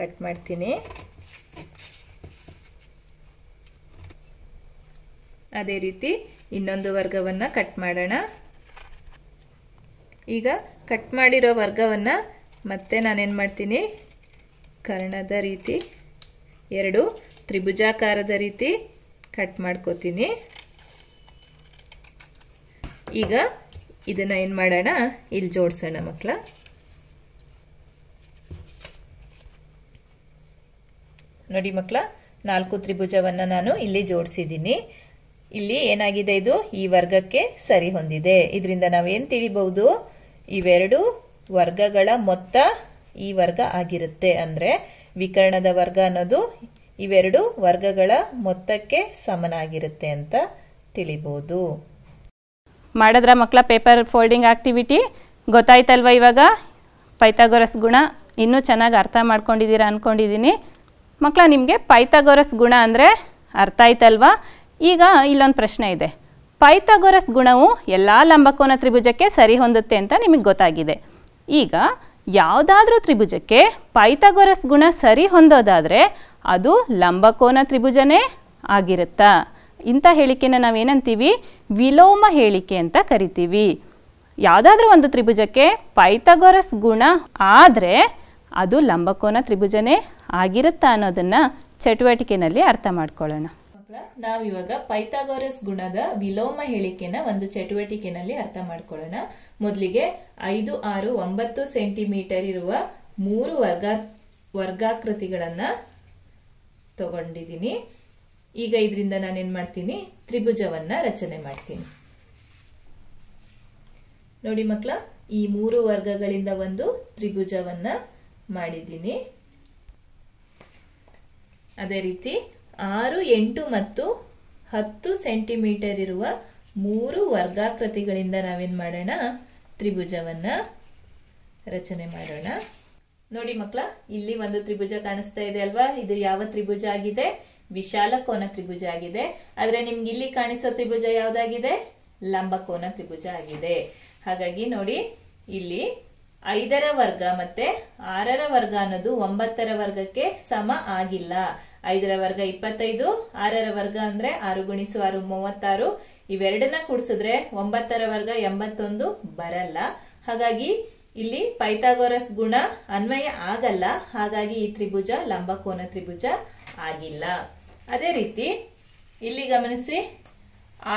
ಕಟ್ ಮಾಡ್ತೀನಿ ಅದೇ ರೀತಿ ಇನ್ನೊಂದು ವರ್ಗವನ್ನ ಕಟ್ ಮಾಡೋಣ ಈಗ ಕಟ್ ಮಾಡಿರೋ ವರ್ಗವನ್ನ ಮತ್ತೆ ನಾನೇನು ಮಾಡ್ತೀನಿ ಕರ್ಣದ ರೀತಿ ಎರಡು ತ್ರಿಭುಜಾಕಾರದ ರೀತಿ ಕಟ್ ಮಾಡ್ಕೋತೀನಿ ಈಗ ಇದನ್ನ ಏನು ಮಾಡೋಣ ಇಲ್ಲಿ ಜೋಡಿಸೋಣ ಮಕ್ಕಳ ನೋಡಿ ಮಕ್ಕಳ ನಾಲ್ಕು ತ್ರಿಭುಜವನ್ನ ನಾನು ಇಲ್ಲಿ ಜೋಡಿಸಿದ್ದೀನಿ ಇಲ್ಲಿ ಏನಾಗಿದೆ ಇದು ಈ ವರ್ಗಕ್ಕೆ ಸರಿ ಹೊಂದಿದೆ ಇದರಿಂದ ನಾವೇನು ತಿಳಿಬಹುದು ಇವೆರಡು ವರ್ಗಗಳ ಮೊತ್ತ ಈ ವರ್ಗ ಆಗಿರುತ್ತೆ ಅಂದ್ರೆ ವಿಕರ್ಣದ ವರ್ಗ ಅನ್ನೋದು ಇವೆರಡು ವರ್ಗಗಳ ಮೊತ್ತಕ್ಕೆ ಸಮನಾಗಿರುತ್ತೆ ಅಂತ ತಿಳಿಬಹುದು ಮಾಡಿದ್ರ ಮಕ್ಕಳ ಪೇಪರ್ ಫೋಲ್ಡಿಂಗ್ ಆಕ್ಟಿವಿಟಿ ಗೊತ್ತಾಯ್ತಲ್ವ ಇವಾಗ ಪೈಥಾಗೊರಸ್ ಗುಣ ಇನ್ನೂ ಚೆನ್ನಾಗಿ ಅರ್ಥ ಮಾಡ್ಕೊಂಡಿದ್ದೀರಾ ಅಂದ್ಕೊಂಡಿದ್ದೀನಿ ಮಕ್ಕಳ ನಿಮಗೆ ಪೈಥಾಗೊರಸ್ ಗುಣ ಅಂದರೆ ಅರ್ಥ ಆಯ್ತಲ್ವಾ ಈಗ ಇಲ್ಲೊಂದು ಪ್ರಶ್ನೆ ಇದೆ ಪೈಥಾಗೊರಸ್ ಗುಣವು ಎಲ್ಲ ಲಂಬಕೋನ ತ್ರಿಭುಜಕ್ಕೆ ಸರಿ ಹೊಂದುತ್ತೆ ಅಂತ ನಿಮಗೆ ಗೊತ್ತಾಗಿದೆ ಈಗ ಯಾವುದಾದ್ರೂ ತ್ರಿಭುಜಕ್ಕೆ ಪೈಥಾಗೊರಸ್ ಗುಣ ಸರಿ ಹೊಂದೋದಾದರೆ ಅದು ಲಂಬಕೋನ ತ್ರಿಭುಜನೇ ಆಗಿರುತ್ತಾ ಇಂಥ ಹೇಳಿಕೆನ ನಾವೇನಂತೀವಿ ವಿಲೋಮ ಹೇಳಿಕೆ ಅಂತ ಕರಿತೀವಿ ಯಾವುದಾದ್ರೂ ಒಂದು ತ್ರಿಭುಜಕ್ಕೆ ಪೈಥಾಗೊರಸ್ ಗುಣ ಆದರೆ ಅದು ಲಂಬಕೋನ ತ್ರಿಭುಜನೇ ಆಗಿರುತ್ತಾ ಅನ್ನೋದನ್ನು ಚಟುವಟಿಕೆನಲ್ಲಿ ಅರ್ಥ ಮಾಡ್ಕೊಳ್ಳೋಣ ನಾವಿವಾಗ ಪೈಥಾಗೋರಸ್ ಗುಣದ ವಿಲೋಮ ಹೇಳಿಕೆನ ಒಂದು ಚಟುವಟಿಕೆನಲ್ಲಿ ಅರ್ಥ ಮಾಡ್ಕೊಳ್ಳೋಣ ಮೊದಲಿಗೆ ಐದು ಆರು ಒಂಬತ್ತು ಸೆಂಟಿಮೀಟರ್ ಇರುವ ಮೂರು ವರ್ಗ ವರ್ಗಾಕೃತಿಗಳನ್ನ ತಗೊಂಡಿದ್ದೀನಿ ಈಗ ಇದರಿಂದ ನಾನೇನ್ ಮಾಡ್ತೀನಿ ತ್ರಿಭುಜವನ್ನ ರಚನೆ ಮಾಡ್ತೀನಿ ನೋಡಿ ಮಕ್ಕಳ ಈ ಮೂರು ವರ್ಗಗಳಿಂದ ಒಂದು ತ್ರಿಭುಜವನ್ನ ಮಾಡಿದ್ದೀನಿ ಅದೇ ರೀತಿ ಆರು ಎಂಟು ಮತ್ತು ಹತ್ತು ಸೆಂಟಿಮೀಟರ್ ಇರುವ ಮೂರು ವರ್ಗಾಕೃತಿಗಳಿಂದ ನಾವೇನ್ ಮಾಡೋಣ ತ್ರಿಭುಜವನ್ನ ರಚನೆ ಮಾಡೋಣ ನೋಡಿ ಮಕ್ಕಳ ಇಲ್ಲಿ ಒಂದು ತ್ರಿಭುಜ ಕಾಣಿಸ್ತಾ ಇದೆ ಅಲ್ವಾ ಇದು ಯಾವ ತ್ರಿಭುಜ ಆಗಿದೆ ವಿಶಾಲ ಕೋನ ತ್ರಿಭುಜ ಆಗಿದೆ ಆದ್ರೆ ನಿಮ್ಗೆ ಇಲ್ಲಿ ಕಾಣಿಸೋ ತ್ರಿಭುಜ ಯಾವ್ದಾಗಿದೆ ಲಂಬಕೋನ ತ್ರಿಭುಜ ಆಗಿದೆ ಹಾಗಾಗಿ ನೋಡಿ ಇಲ್ಲಿ ಐದರ ವರ್ಗ ಮತ್ತೆ ಆರರ ವರ್ಗ ಅನ್ನೋದು ಒಂಬತ್ತರ ವರ್ಗಕ್ಕೆ ಸಮ ಆಗಿಲ್ಲ ಐದರ ವರ್ಗ ಇಪ್ಪತ್ತೈದು ಆರರ ವರ್ಗ ಅಂದ್ರೆ ಆರು ಗುಣಿಸು ಆರು ಮೂವತ್ತಾರು ಇವೆರಡನ್ನ ಕೂಡಿಸಿದ್ರೆ ಒಂಬತ್ತರ ವರ್ಗ ಎಂಬತ್ತೊಂದು ಬರಲ್ಲ ಹಾಗಾಗಿ ಇಲ್ಲಿ ಪೈಥಾಗೋರಸ್ ಗುಣ ಅನ್ವಯ ಆಗಲ್ಲ ಹಾಗಾಗಿ ಈ ತ್ರಿಭುಜ ಲಂಬಕೋನ ತ್ರಿಭುಜ ಆಗಿಲ್ಲ ಅದೇ ರೀತಿ ಇಲ್ಲಿ ಗಮನಿಸಿ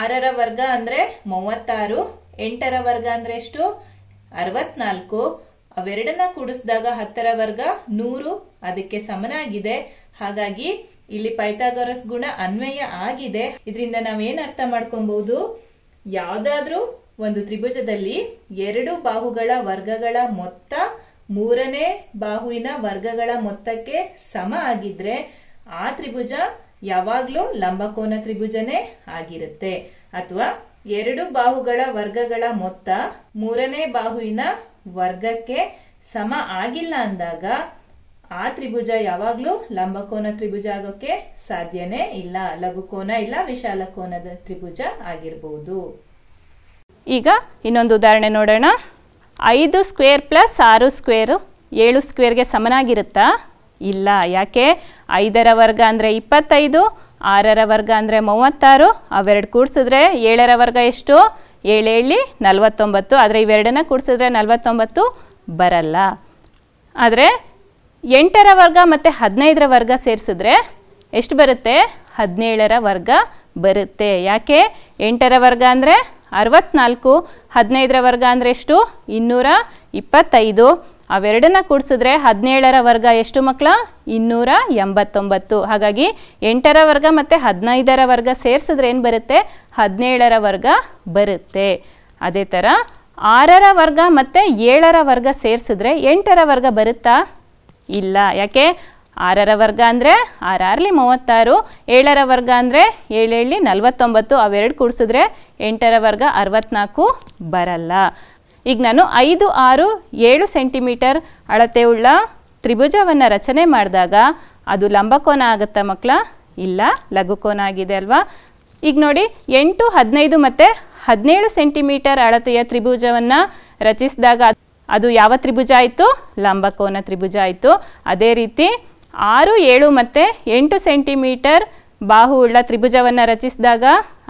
ಆರರ ವರ್ಗ ಅಂದ್ರೆ ಮೂವತ್ತಾರು ಎಂಟರ ವರ್ಗ ಅಂದ್ರೆ ಎಷ್ಟು ಅರವತ್ನಾಲ್ಕು ಅವೆರಡನ್ನ ಕೂಡಿಸಿದಾಗ ಹತ್ತರ ವರ್ಗ ನೂರು ಅದಕ್ಕೆ ಸಮನಾಗಿದೆ ಹಾಗಾಗಿ ಇಲ್ಲಿ ಪೈಥಾಗೋರಸ್ ಗುಣ ಅನ್ವಯ ಆಗಿದೆ ಇದರಿಂದ ನಾವೇನ್ ಅರ್ಥ ಮಾಡ್ಕೊಬಹುದು ಯಾವ್ದಾದ್ರೂ ಒಂದು ತ್ರಿಭುಜದಲ್ಲಿ ಎರಡು ಬಾಹುಗಳ ವರ್ಗಗಳ ಮೊತ್ತ ಮೂರನೇ ಬಾಹುವಿನ ವರ್ಗಗಳ ಮೊತ್ತಕ್ಕೆ ಸಮ ಆಗಿದ್ರೆ ಆ ತ್ರಿಭುಜ ಯಾವಾಗ್ಲೂ ಲಂಬಕೋನ ತ್ರಿಭುಜನೇ ಆಗಿರುತ್ತೆ ಅಥವಾ ಎರಡು ಬಾಹುಗಳ ವರ್ಗಗಳ ಮೊತ್ತ ಮೂರನೇ ಬಾಹುವಿನ ವರ್ಗಕ್ಕೆ ಸಮ ಆಗಿಲ್ಲ ಅಂದಾಗ ಆ ತ್ರಿಭುಜ ಯಾವಾಗ್ಲೂ ಲಂಬಕೋನ ತ್ರಿಭುಜ ಆಗೋಕೆ ಸಾಧ್ಯನೇ ಇಲ್ಲ ಲಘುಕೋನ ಇಲ್ಲ ವಿಶಾಲ ಕೋನದ ತ್ರಿಭುಜ ಆಗಿರಬಹುದು ಈಗ ಇನ್ನೊಂದು ಉದಾಹರಣೆ ನೋಡೋಣ ಐದು ಸ್ಕ್ವೇರ್ ಪ್ಲಸ್ ಆರು ಸ್ಕ್ವೇರ್ ಏಳು ಸ್ಕ್ವೇರ್ಗೆ ಸಮನಾಗಿರುತ್ತಾ ಇಲ್ಲ ಯಾಕೆ ಐದರ ವರ್ಗ ಅಂದರೆ ಇಪ್ಪತ್ತೈದು ಆರರ ವರ್ಗ ಅಂದರೆ ಮೂವತ್ತಾರು ಅವೆರಡು ಕೂಡಿಸಿದ್ರೆ ಏಳರ ವರ್ಗ ಎಷ್ಟು ಏಳೇಳಿ ನಲವತ್ತೊಂಬತ್ತು ಆದರೆ ಇವೆರಡನ್ನ ಕೂಡಿಸಿದ್ರೆ ನಲವತ್ತೊಂಬತ್ತು ಬರಲ್ಲ ಆದರೆ ಎಂಟರ ವರ್ಗ ಮತ್ತು ಹದಿನೈದರ ವರ್ಗ ಸೇರಿಸಿದ್ರೆ ಎಷ್ಟು ಬರುತ್ತೆ ಹದಿನೇಳರ ವರ್ಗ ಬರುತ್ತೆ ಯಾಕೆ ಎಂಟರ ವರ್ಗ ಅಂದರೆ ಅರವತ್ನಾಲ್ಕು ಹದಿನೈದರ ವರ್ಗ ಅಂದರೆ ಎಷ್ಟು ಇನ್ನೂರ ಇಪ್ಪತ್ತೈದು ಅವೆರಡನ್ನ ಕೂಡಿಸಿದ್ರೆ ಹದಿನೇಳರ ವರ್ಗ ಎಷ್ಟು ಮಕ್ಕಳ ಇನ್ನೂರ ಎಂಬತ್ತೊಂಬತ್ತು ಹಾಗಾಗಿ ಎಂಟರ ವರ್ಗ ಮತ್ತು ಹದಿನೈದರ ವರ್ಗ ಸೇರಿಸಿದ್ರೆ ಏನು ಬರುತ್ತೆ ಹದಿನೇಳರ ವರ್ಗ ಬರುತ್ತೆ ಅದೇ ಥರ ಆರರ ವರ್ಗ ಮತ್ತು ಏಳರ ವರ್ಗ ಸೇರಿಸಿದ್ರೆ ಎಂಟರ ವರ್ಗ ಬರುತ್ತಾ ಇಲ್ಲ ಯಾಕೆ ಆರರ ವರ್ಗ ಅಂದರೆ ಆರಾರಲಿ ಮೂವತ್ತಾರು ಏಳರ ವರ್ಗ ಅಂದರೆ ಏಳೇಳಿ ನಲವತ್ತೊಂಬತ್ತು ಅವೆರಡು ಕೂಡಿಸಿದ್ರೆ ಎಂಟರ ವರ್ಗ ಅರವತ್ನಾಲ್ಕು ಬರಲ್ಲ ಈಗ ನಾನು ಐದು ಆರು ಏಳು ಸೆಂಟಿಮೀಟರ್ ಅಳತೆ ಉಳ್ಳ ತ್ರಿಭುಜವನ್ನು ರಚನೆ ಮಾಡಿದಾಗ ಅದು ಲಂಬಕೋನ ಆಗುತ್ತಾ ಮಕ್ಕಳ ಇಲ್ಲ ಲಘುಕೋನ ಆಗಿದೆ ಅಲ್ವಾ ಈಗ ನೋಡಿ ಎಂಟು ಹದಿನೈದು ಮತ್ತು ಹದಿನೇಳು ಸೆಂಟಿಮೀಟರ್ ಅಳತೆಯ ತ್ರಿಭುಜವನ್ನು ರಚಿಸಿದಾಗ ಅದು ಯಾವ ತ್ರಿಭುಜ ಆಯಿತು ಲಂಬಕೋನ ತ್ರಿಭುಜ ಆಯಿತು ಅದೇ ರೀತಿ ಆರು ಏಳು ಮತ್ತು ಎಂಟು ಸೆಂಟಿಮೀಟರ್ ಬಾಹುಳ್ಳ ತ್ರಿಭುಜವನ್ನು ರಚಿಸಿದಾಗ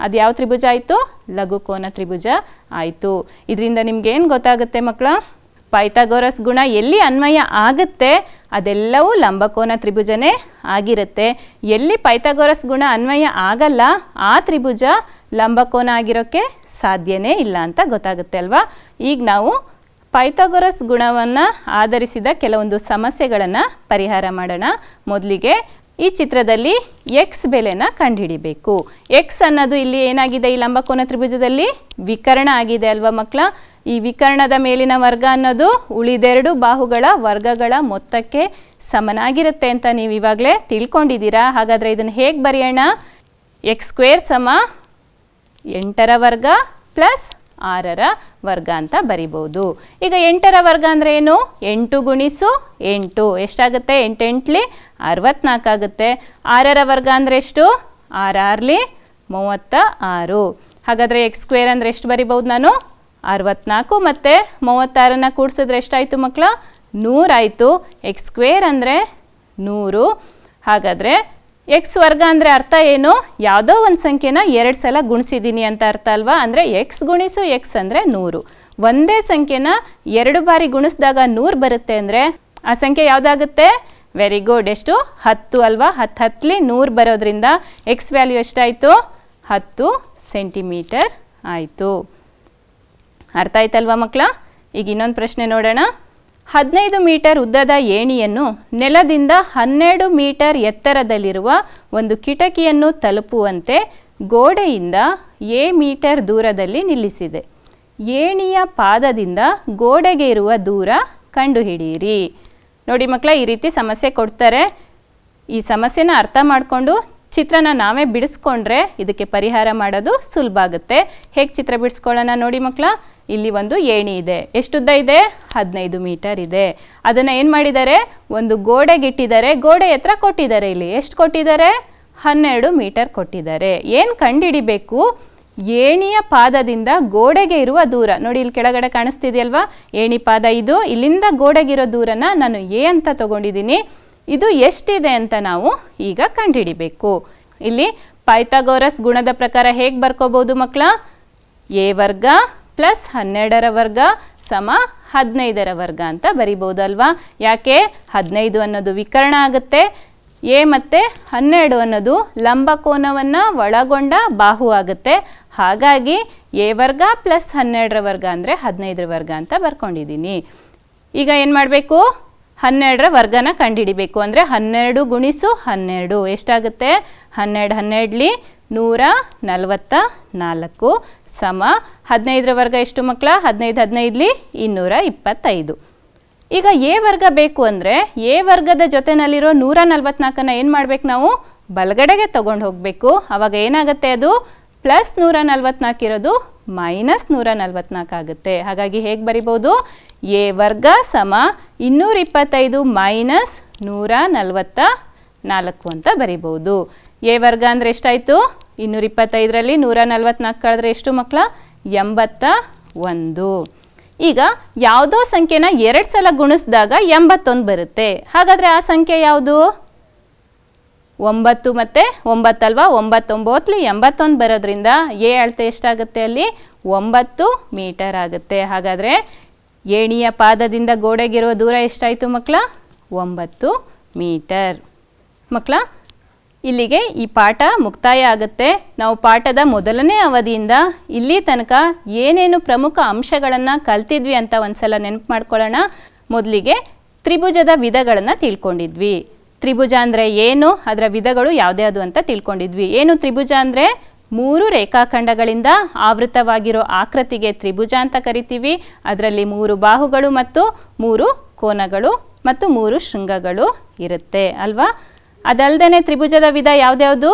ಅದು ಯಾವ ತ್ರಿಭುಜ ಆಯಿತು ಲಘುಕೋನ ತ್ರಿಭುಜ ಆಯಿತು ಇದರಿಂದ ಏನು ಗೊತ್ತಾಗುತ್ತೆ ಮಕ್ಕಳ ಪೈಥಾಗೋರಸ್ ಗುಣ ಎಲ್ಲಿ ಅನ್ವಯ ಆಗುತ್ತೆ ಅದೆಲ್ಲವೂ ಲಂಬಕೋನ ತ್ರಿಭುಜನೇ ಆಗಿರುತ್ತೆ ಎಲ್ಲಿ ಪೈಥಾಗೋರಸ್ ಗುಣ ಅನ್ವಯ ಆಗಲ್ಲ ಆ ತ್ರಿಭುಜ ಲಂಬಕೋನ ಆಗಿರೋಕ್ಕೆ ಸಾಧ್ಯನೇ ಇಲ್ಲ ಅಂತ ಗೊತ್ತಾಗುತ್ತೆ ಅಲ್ವಾ ಈಗ ನಾವು ಪೈಥಾಗೊರಸ್ ಗುಣವನ್ನು ಆಧರಿಸಿದ ಕೆಲವೊಂದು ಸಮಸ್ಯೆಗಳನ್ನು ಪರಿಹಾರ ಮಾಡೋಣ ಮೊದಲಿಗೆ ಈ ಚಿತ್ರದಲ್ಲಿ ಎಕ್ಸ್ ಬೆಲೆನ ಕಂಡುಹಿಡಿಬೇಕು ಎಕ್ಸ್ ಅನ್ನೋದು ಇಲ್ಲಿ ಏನಾಗಿದೆ ಈ ಲಂಬಕೋನ ತ್ರಿಭುಜದಲ್ಲಿ ವಿಕರ್ಣ ಆಗಿದೆ ಅಲ್ವಾ ಮಕ್ಕಳ ಈ ವಿಕರ್ಣದ ಮೇಲಿನ ವರ್ಗ ಅನ್ನೋದು ಉಳಿದೆರಡು ಬಾಹುಗಳ ವರ್ಗಗಳ ಮೊತ್ತಕ್ಕೆ ಸಮನಾಗಿರುತ್ತೆ ಅಂತ ನೀವು ಇವಾಗಲೇ ತಿಳ್ಕೊಂಡಿದ್ದೀರಾ ಹಾಗಾದರೆ ಇದನ್ನು ಹೇಗೆ ಬರೆಯೋಣ ಎಕ್ಸ್ ಸ್ಕ್ವೇರ್ ಸಮ ಎಂಟರ ವರ್ಗ ಪ್ಲಸ್ ಆರರ ವರ್ಗ ಅಂತ ಬರಿಬೋದು ಈಗ ಎಂಟರ ವರ್ಗ ಅಂದರೆ ಏನು ಎಂಟು ಗುಣಿಸು ಎಂಟು ಎಷ್ಟಾಗುತ್ತೆ ಎಂಟೆಂಟ್ಲಿ ಅರವತ್ನಾಲ್ಕಾಗುತ್ತೆ ಆರರ ವರ್ಗ ಅಂದರೆ ಎಷ್ಟು ಆರಾರ್ಲಿ ಮೂವತ್ತ ಆರು ಹಾಗಾದರೆ ಎಕ್ಸ್ ಸ್ಕ್ವೇರ್ ಅಂದರೆ ಎಷ್ಟು ಬರಿಬೋದು ನಾನು ಅರವತ್ನಾಲ್ಕು ಮತ್ತು ಮೂವತ್ತಾರನ್ನು ಕೂಡಿಸಿದ್ರೆ ಎಷ್ಟಾಯಿತು ಮಕ್ಕಳ ನೂರಾಯಿತು ಎಕ್ಸ್ ಸ್ಕ್ವೇರ್ ಅಂದರೆ ನೂರು ಹಾಗಾದರೆ ಎಕ್ಸ್ ವರ್ಗ ಅಂದರೆ ಅರ್ಥ ಏನು ಯಾವುದೋ ಒಂದು ಸಂಖ್ಯೆನ ಎರಡು ಸಲ ಗುಣಿಸಿದ್ದೀನಿ ಅಂತ ಅರ್ಥ ಅಲ್ವಾ ಅಂದರೆ ಎಕ್ಸ್ ಗುಣಿಸು ಎಕ್ಸ್ ಅಂದರೆ ನೂರು ಒಂದೇ ಸಂಖ್ಯೆನ ಎರಡು ಬಾರಿ ಗುಣಿಸಿದಾಗ ನೂರು ಬರುತ್ತೆ ಅಂದರೆ ಆ ಸಂಖ್ಯೆ ಯಾವುದಾಗುತ್ತೆ ವೆರಿ ಗುಡ್ ಎಷ್ಟು ಹತ್ತು ಅಲ್ವಾ ಹತ್ತು ಹತ್ತಲಿ ನೂರು ಬರೋದ್ರಿಂದ ಎಕ್ಸ್ ವ್ಯಾಲ್ಯೂ ಎಷ್ಟಾಯಿತು ಹತ್ತು ಸೆಂಟಿಮೀಟರ್ ಆಯಿತು ಅರ್ಥ ಆಯ್ತಲ್ವಾ ಮಕ್ಕಳ ಈಗ ಇನ್ನೊಂದು ಪ್ರಶ್ನೆ ನೋಡೋಣ ಹದಿನೈದು ಮೀಟರ್ ಉದ್ದದ ಏಣಿಯನ್ನು ನೆಲದಿಂದ ಹನ್ನೆರಡು ಮೀಟರ್ ಎತ್ತರದಲ್ಲಿರುವ ಒಂದು ಕಿಟಕಿಯನ್ನು ತಲುಪುವಂತೆ ಗೋಡೆಯಿಂದ ಎ ಮೀಟರ್ ದೂರದಲ್ಲಿ ನಿಲ್ಲಿಸಿದೆ ಏಣಿಯ ಪಾದದಿಂದ ಗೋಡೆಗೆ ಇರುವ ದೂರ ಕಂಡುಹಿಡಿಯಿರಿ ನೋಡಿ ಮಕ್ಕಳ ಈ ರೀತಿ ಸಮಸ್ಯೆ ಕೊಡ್ತಾರೆ ಈ ಸಮಸ್ಯೆನ ಅರ್ಥ ಮಾಡಿಕೊಂಡು ಚಿತ್ರನ ನಾವೇ ಬಿಡಿಸ್ಕೊಂಡ್ರೆ ಇದಕ್ಕೆ ಪರಿಹಾರ ಮಾಡೋದು ಸುಲಭ ಆಗುತ್ತೆ ಹೇಗೆ ಚಿತ್ರ ಬಿಡಿಸ್ಕೊಳ್ಳೋಣ ನೋಡಿ ಮಕ್ಕಳ ಇಲ್ಲಿ ಒಂದು ಏಣಿ ಇದೆ ಎಷ್ಟುದ್ದ ಇದೆ ಹದಿನೈದು ಮೀಟರ್ ಇದೆ ಅದನ್ನು ಏನು ಮಾಡಿದ್ದಾರೆ ಒಂದು ಗೋಡೆಗೆ ಇಟ್ಟಿದ್ದಾರೆ ಗೋಡೆ ಹತ್ರ ಕೊಟ್ಟಿದ್ದಾರೆ ಇಲ್ಲಿ ಎಷ್ಟು ಕೊಟ್ಟಿದ್ದಾರೆ ಹನ್ನೆರಡು ಮೀಟರ್ ಕೊಟ್ಟಿದ್ದಾರೆ ಏನು ಕಂಡುಹಿಡಿಬೇಕು ಏಣಿಯ ಪಾದದಿಂದ ಗೋಡೆಗೆ ಇರುವ ದೂರ ನೋಡಿ ಇಲ್ಲಿ ಕೆಳಗಡೆ ಕಾಣಿಸ್ತಿದೆಯಲ್ವಾ ಏಣಿ ಪಾದ ಇದು ಇಲ್ಲಿಂದ ಗೋಡೆಗಿರೋ ದೂರನ ನಾನು ಎ ಅಂತ ತಗೊಂಡಿದ್ದೀನಿ ಇದು ಎಷ್ಟಿದೆ ಅಂತ ನಾವು ಈಗ ಕಂಡುಹಿಡಿಬೇಕು ಇಲ್ಲಿ ಪೈಥಾಗೋರಸ್ ಗುಣದ ಪ್ರಕಾರ ಹೇಗೆ ಬರ್ಕೋಬೋದು ಮಕ್ಕಳ ಎ ವರ್ಗ ಪ್ಲಸ್ ಹನ್ನೆರಡರ ವರ್ಗ ಸಮ ಹದಿನೈದರ ವರ್ಗ ಅಂತ ಬರಿಬೋದಲ್ವಾ ಯಾಕೆ ಹದಿನೈದು ಅನ್ನೋದು ವಿಕರ್ಣ ಆಗುತ್ತೆ ಎ ಮತ್ತು ಹನ್ನೆರಡು ಅನ್ನೋದು ಲಂಬಕೋನವನ್ನು ಒಳಗೊಂಡ ಬಾಹು ಆಗುತ್ತೆ ಹಾಗಾಗಿ ಎ ವರ್ಗ ಪ್ಲಸ್ ಹನ್ನೆರಡರ ವರ್ಗ ಅಂದರೆ ಹದಿನೈದರ ವರ್ಗ ಅಂತ ಬರ್ಕೊಂಡಿದ್ದೀನಿ ಈಗ ಏನು ಮಾಡಬೇಕು ಹನ್ನೆರಡರ ವರ್ಗನ ಕಂಡುಹಿಡಿಬೇಕು ಅಂದರೆ ಹನ್ನೆರಡು ಗುಣಿಸು ಹನ್ನೆರಡು ಎಷ್ಟಾಗುತ್ತೆ ಹನ್ನೆರಡು ಹನ್ನೆರಡಲಿ ನೂರ ನಲವತ್ತ ನಾಲ್ಕು ಸಮ ಹದಿನೈದರ ವರ್ಗ ಎಷ್ಟು ಮಕ್ಕಳ ಹದಿನೈದು ಹದಿನೈದಲಿ ಇನ್ನೂರ ಇಪ್ಪತ್ತೈದು ಈಗ ಎ ವರ್ಗ ಬೇಕು ಅಂದರೆ ಎ ವರ್ಗದ ಜೊತೆಯಲ್ಲಿರೋ ನೂರ ನಲ್ವತ್ನಾಲ್ಕನ್ನು ಏನು ಮಾಡಬೇಕು ನಾವು ಬಲಗಡೆಗೆ ತೊಗೊಂಡು ಹೋಗಬೇಕು ಆವಾಗ ಏನಾಗುತ್ತೆ ಅದು ಪ್ಲಸ್ ನೂರ ನಲ್ವತ್ನಾಲ್ಕು ಇರೋದು ಮೈನಸ್ ನೂರ ನಲ್ವತ್ನಾಲ್ಕು ಆಗುತ್ತೆ ಹಾಗಾಗಿ ಹೇಗೆ ಬರಿಬೋದು ಎ ವರ್ಗ ಸಮ ಇನ್ನೂರ ಇಪ್ಪತ್ತೈದು ಮೈನಸ್ ನೂರ ನಲವತ್ತ ನಾಲ್ಕು ಅಂತ ಬರಿಬೋದು ಎ ವರ್ಗ ಅಂದರೆ ಎಷ್ಟಾಯಿತು ಇನ್ನೂರ ಇಪ್ಪತ್ತೈದರಲ್ಲಿ ನೂರ ನಲ್ವತ್ನಾಲ್ಕು ಕಳೆದ್ರೆ ಎಷ್ಟು ಮಕ್ಕಳ ಎಂಬತ್ತ ಒಂದು ಈಗ ಯಾವುದೋ ಸಂಖ್ಯೆನ ಎರಡು ಸಲ ಗುಣಿಸಿದಾಗ ಎಂಬತ್ತೊಂದು ಬರುತ್ತೆ ಹಾಗಾದರೆ ಆ ಸಂಖ್ಯೆ ಯಾವುದು ಒಂಬತ್ತು ಮತ್ತು ಒಂಬತ್ತಲ್ವಾ ಒಂಬತ್ತೊಂಬತ್ತಲಿ ಎಂಬತ್ತೊಂದು ಬರೋದ್ರಿಂದ ಎ ಅಳತೆ ಎಷ್ಟಾಗುತ್ತೆ ಅಲ್ಲಿ ಒಂಬತ್ತು ಮೀಟರ್ ಆಗುತ್ತೆ ಹಾಗಾದರೆ ಏಣಿಯ ಪಾದದಿಂದ ಗೋಡೆಗಿರುವ ದೂರ ಎಷ್ಟಾಯಿತು ಮಕ್ಕಳ ಒಂಬತ್ತು ಮೀಟರ್ ಮಕ್ಕಳ ಇಲ್ಲಿಗೆ ಈ ಪಾಠ ಮುಕ್ತಾಯ ಆಗುತ್ತೆ ನಾವು ಪಾಠದ ಮೊದಲನೇ ಅವಧಿಯಿಂದ ಇಲ್ಲಿ ತನಕ ಏನೇನು ಪ್ರಮುಖ ಅಂಶಗಳನ್ನು ಕಲ್ತಿದ್ವಿ ಅಂತ ಸಲ ನೆನಪು ಮಾಡ್ಕೊಳ್ಳೋಣ ಮೊದಲಿಗೆ ತ್ರಿಭುಜದ ವಿಧಗಳನ್ನು ತಿಳ್ಕೊಂಡಿದ್ವಿ ತ್ರಿಭುಜ ಅಂದರೆ ಏನು ಅದರ ವಿಧಗಳು ಯಾವುದ್ಯಾವುದು ಅಂತ ತಿಳ್ಕೊಂಡಿದ್ವಿ ಏನು ತ್ರಿಭುಜ ಅಂದರೆ ಮೂರು ರೇಖಾಖಂಡಗಳಿಂದ ಆವೃತವಾಗಿರೋ ಆಕೃತಿಗೆ ತ್ರಿಭುಜ ಅಂತ ಕರಿತೀವಿ ಅದರಲ್ಲಿ ಮೂರು ಬಾಹುಗಳು ಮತ್ತು ಮೂರು ಕೋನಗಳು ಮತ್ತು ಮೂರು ಶೃಂಗಗಳು ಇರುತ್ತೆ ಅಲ್ವಾ ಅದಲ್ಲದೆ ತ್ರಿಭುಜದ ವಿಧ ಯಾವುದ್ಯಾವುದು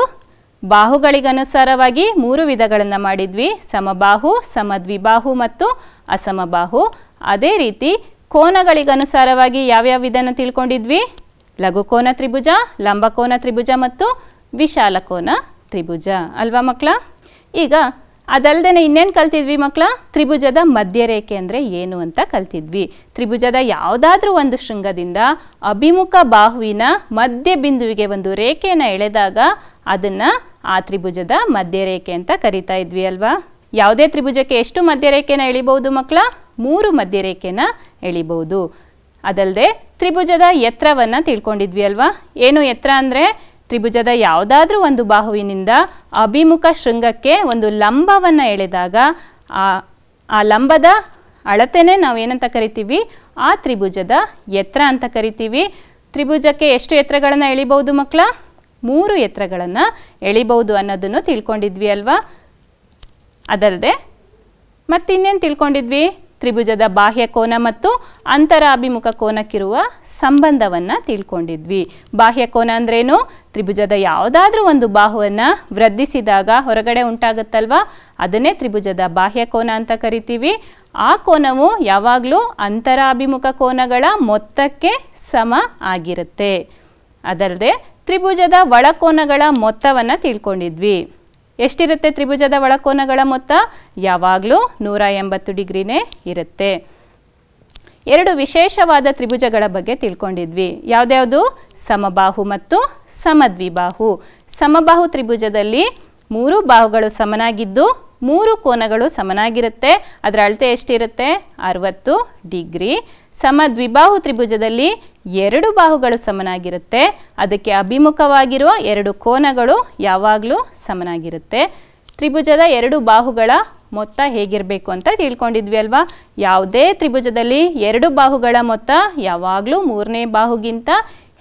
ಬಾಹುಗಳಿಗನುಸಾರವಾಗಿ ಮೂರು ವಿಧಗಳನ್ನು ಮಾಡಿದ್ವಿ ಸಮಬಾಹು ಸಮದ್ವಿಬಾಹು ಮತ್ತು ಅಸಮಬಾಹು ಅದೇ ರೀತಿ ಕೋನಗಳಿಗನುಸಾರವಾಗಿ ಯಾವ್ಯಾವ ವಿಧನ ತಿಳ್ಕೊಂಡಿದ್ವಿ ಲಘುಕೋನ ತ್ರಿಭುಜ ಲಂಬಕೋನ ತ್ರಿಭುಜ ಮತ್ತು ವಿಶಾಲಕೋನ ತ್ರಿಭುಜ ಅಲ್ವಾ ಮಕ್ಕಳ ಈಗ ಅದಲ್ಲದೆ ಇನ್ನೇನು ಕಲ್ತಿದ್ವಿ ಮಕ್ಕಳ ತ್ರಿಭುಜದ ಮಧ್ಯರೇಖೆ ಅಂದರೆ ಏನು ಅಂತ ಕಲ್ತಿದ್ವಿ ತ್ರಿಭುಜದ ಯಾವುದಾದ್ರೂ ಒಂದು ಶೃಂಗದಿಂದ ಅಭಿಮುಖ ಬಾಹುವಿನ ಮಧ್ಯ ಬಿಂದುವಿಗೆ ಒಂದು ರೇಖೆಯನ್ನು ಎಳೆದಾಗ ಅದನ್ನು ಆ ತ್ರಿಭುಜದ ಮಧ್ಯರೇಖೆ ಅಂತ ಕರಿತಾ ಇದ್ವಿ ಅಲ್ವಾ ಯಾವುದೇ ತ್ರಿಭುಜಕ್ಕೆ ಎಷ್ಟು ರೇಖೆನ ಎಳಿಬಹುದು ಮಕ್ಕಳ ಮೂರು ಮಧ್ಯರೇಖೆನ ಎಳಿಬಹುದು ಅದಲ್ಲದೆ ತ್ರಿಭುಜದ ಎತ್ತರವನ್ನು ತಿಳ್ಕೊಂಡಿದ್ವಿ ಅಲ್ವಾ ಏನು ಎತ್ತರ ಅಂದರೆ ತ್ರಿಭುಜದ ಯಾವುದಾದ್ರೂ ಒಂದು ಬಾಹುವಿನಿಂದ ಅಭಿಮುಖ ಶೃಂಗಕ್ಕೆ ಒಂದು ಲಂಬವನ್ನು ಎಳೆದಾಗ ಆ ಆ ಲಂಬದ ಅಳತೆನೇ ನಾವು ಏನಂತ ಕರಿತೀವಿ ಆ ತ್ರಿಭುಜದ ಎತ್ತರ ಅಂತ ಕರಿತೀವಿ ತ್ರಿಭುಜಕ್ಕೆ ಎಷ್ಟು ಎತ್ತರಗಳನ್ನು ಎಳಿಬಹುದು ಮಕ್ಕಳ ಮೂರು ಎತ್ತರಗಳನ್ನು ಎಳಿಬಹುದು ಅನ್ನೋದನ್ನು ತಿಳ್ಕೊಂಡಿದ್ವಿ ಅಲ್ವಾ ಅದಲ್ಲದೆ ಮತ್ತಿನ್ನೇನು ತಿಳ್ಕೊಂಡಿದ್ವಿ ತ್ರಿಭುಜದ ಬಾಹ್ಯ ಕೋನ ಮತ್ತು ಅಂತರಾಭಿಮುಖ ಕೋನಕ್ಕಿರುವ ಸಂಬಂಧವನ್ನು ತಿಳ್ಕೊಂಡಿದ್ವಿ ಬಾಹ್ಯ ಕೋನ ಅಂದ್ರೇನು ತ್ರಿಭುಜದ ಯಾವುದಾದ್ರೂ ಒಂದು ಬಾಹುವನ್ನು ವೃದ್ಧಿಸಿದಾಗ ಹೊರಗಡೆ ಉಂಟಾಗುತ್ತಲ್ವಾ ಅದನ್ನೇ ತ್ರಿಭುಜದ ಬಾಹ್ಯ ಕೋನ ಅಂತ ಕರಿತೀವಿ ಆ ಕೋನವು ಯಾವಾಗಲೂ ಅಂತರಾಭಿಮುಖ ಕೋನಗಳ ಮೊತ್ತಕ್ಕೆ ಸಮ ಆಗಿರುತ್ತೆ ಅದಲ್ಲದೆ ತ್ರಿಭುಜದ ಒಳಕೋನಗಳ ಮೊತ್ತವನ್ನು ತಿಳ್ಕೊಂಡಿದ್ವಿ ಎಷ್ಟಿರುತ್ತೆ ತ್ರಿಭುಜದ ಒಳಕೋನಗಳ ಮೊತ್ತ ಯಾವಾಗಲೂ ನೂರ ಎಂಬತ್ತು ಡಿಗ್ರಿನೇ ಇರುತ್ತೆ ಎರಡು ವಿಶೇಷವಾದ ತ್ರಿಭುಜಗಳ ಬಗ್ಗೆ ತಿಳ್ಕೊಂಡಿದ್ವಿ ಯಾವುದ್ಯಾವುದು ಸಮಬಾಹು ಮತ್ತು ಸಮದ್ವಿಬಾಹು ಸಮಬಾಹು ತ್ರಿಭುಜದಲ್ಲಿ ಮೂರು ಬಾಹುಗಳು ಸಮನಾಗಿದ್ದು ಮೂರು ಕೋನಗಳು ಸಮನಾಗಿರುತ್ತೆ ಅದರ ಅಳತೆ ಎಷ್ಟಿರುತ್ತೆ ಅರವತ್ತು ಡಿಗ್ರಿ ಸಮ ದ್ವಿಬಾಹು ತ್ರಿಭುಜದಲ್ಲಿ ಎರಡು ಬಾಹುಗಳು ಸಮನಾಗಿರುತ್ತೆ ಅದಕ್ಕೆ ಅಭಿಮುಖವಾಗಿರುವ ಎರಡು ಕೋನಗಳು ಯಾವಾಗಲೂ ಸಮನಾಗಿರುತ್ತೆ ತ್ರಿಭುಜದ ಎರಡು ಬಾಹುಗಳ ಮೊತ್ತ ಹೇಗಿರಬೇಕು ಅಂತ ತಿಳ್ಕೊಂಡಿದ್ವಿ ಅಲ್ವಾ ಯಾವುದೇ ತ್ರಿಭುಜದಲ್ಲಿ ಎರಡು ಬಾಹುಗಳ ಮೊತ್ತ ಯಾವಾಗಲೂ ಮೂರನೇ ಬಾಹುಗಿಂತ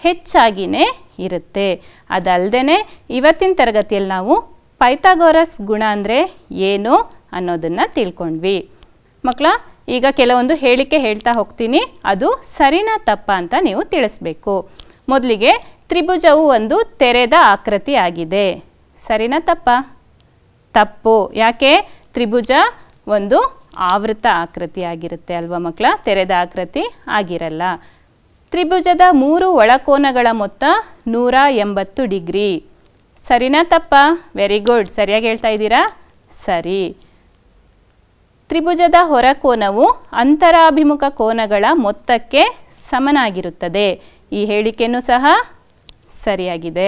ಹೆಚ್ಚಾಗಿಯೇ ಇರುತ್ತೆ ಅದಲ್ಲದೆ ಇವತ್ತಿನ ತರಗತಿಯಲ್ಲಿ ನಾವು ಪೈಥಾಗೋರಸ್ ಗುಣ ಅಂದರೆ ಏನು ಅನ್ನೋದನ್ನು ತಿಳ್ಕೊಂಡ್ವಿ ಮಕ್ಕಳ ಈಗ ಕೆಲವೊಂದು ಹೇಳಿಕೆ ಹೇಳ್ತಾ ಹೋಗ್ತೀನಿ ಅದು ಸರಿನಾ ತಪ್ಪ ಅಂತ ನೀವು ತಿಳಿಸ್ಬೇಕು ಮೊದಲಿಗೆ ತ್ರಿಭುಜವು ಒಂದು ತೆರೆದ ಆಕೃತಿ ಆಗಿದೆ ಸರಿನಾ ತಪ್ಪ ತಪ್ಪು ಯಾಕೆ ತ್ರಿಭುಜ ಒಂದು ಆವೃತ ಆಕೃತಿ ಆಗಿರುತ್ತೆ ಅಲ್ವಾ ಮಕ್ಕಳ ತೆರೆದ ಆಕೃತಿ ಆಗಿರಲ್ಲ ತ್ರಿಭುಜದ ಮೂರು ಒಳಕೋನಗಳ ಮೊತ್ತ ನೂರ ಎಂಬತ್ತು ಡಿಗ್ರಿ ಸರಿನಾ ತಪ್ಪ ವೆರಿ ಗುಡ್ ಸರಿಯಾಗಿ ಹೇಳ್ತಾ ಇದ್ದೀರಾ ಸರಿ ತ್ರಿಭುಜದ ಹೊರಕೋನವು ಅಂತರಾಭಿಮುಖ ಕೋನಗಳ ಮೊತ್ತಕ್ಕೆ ಸಮನಾಗಿರುತ್ತದೆ ಈ ಹೇಳಿಕೆಯೂ ಸಹ ಸರಿಯಾಗಿದೆ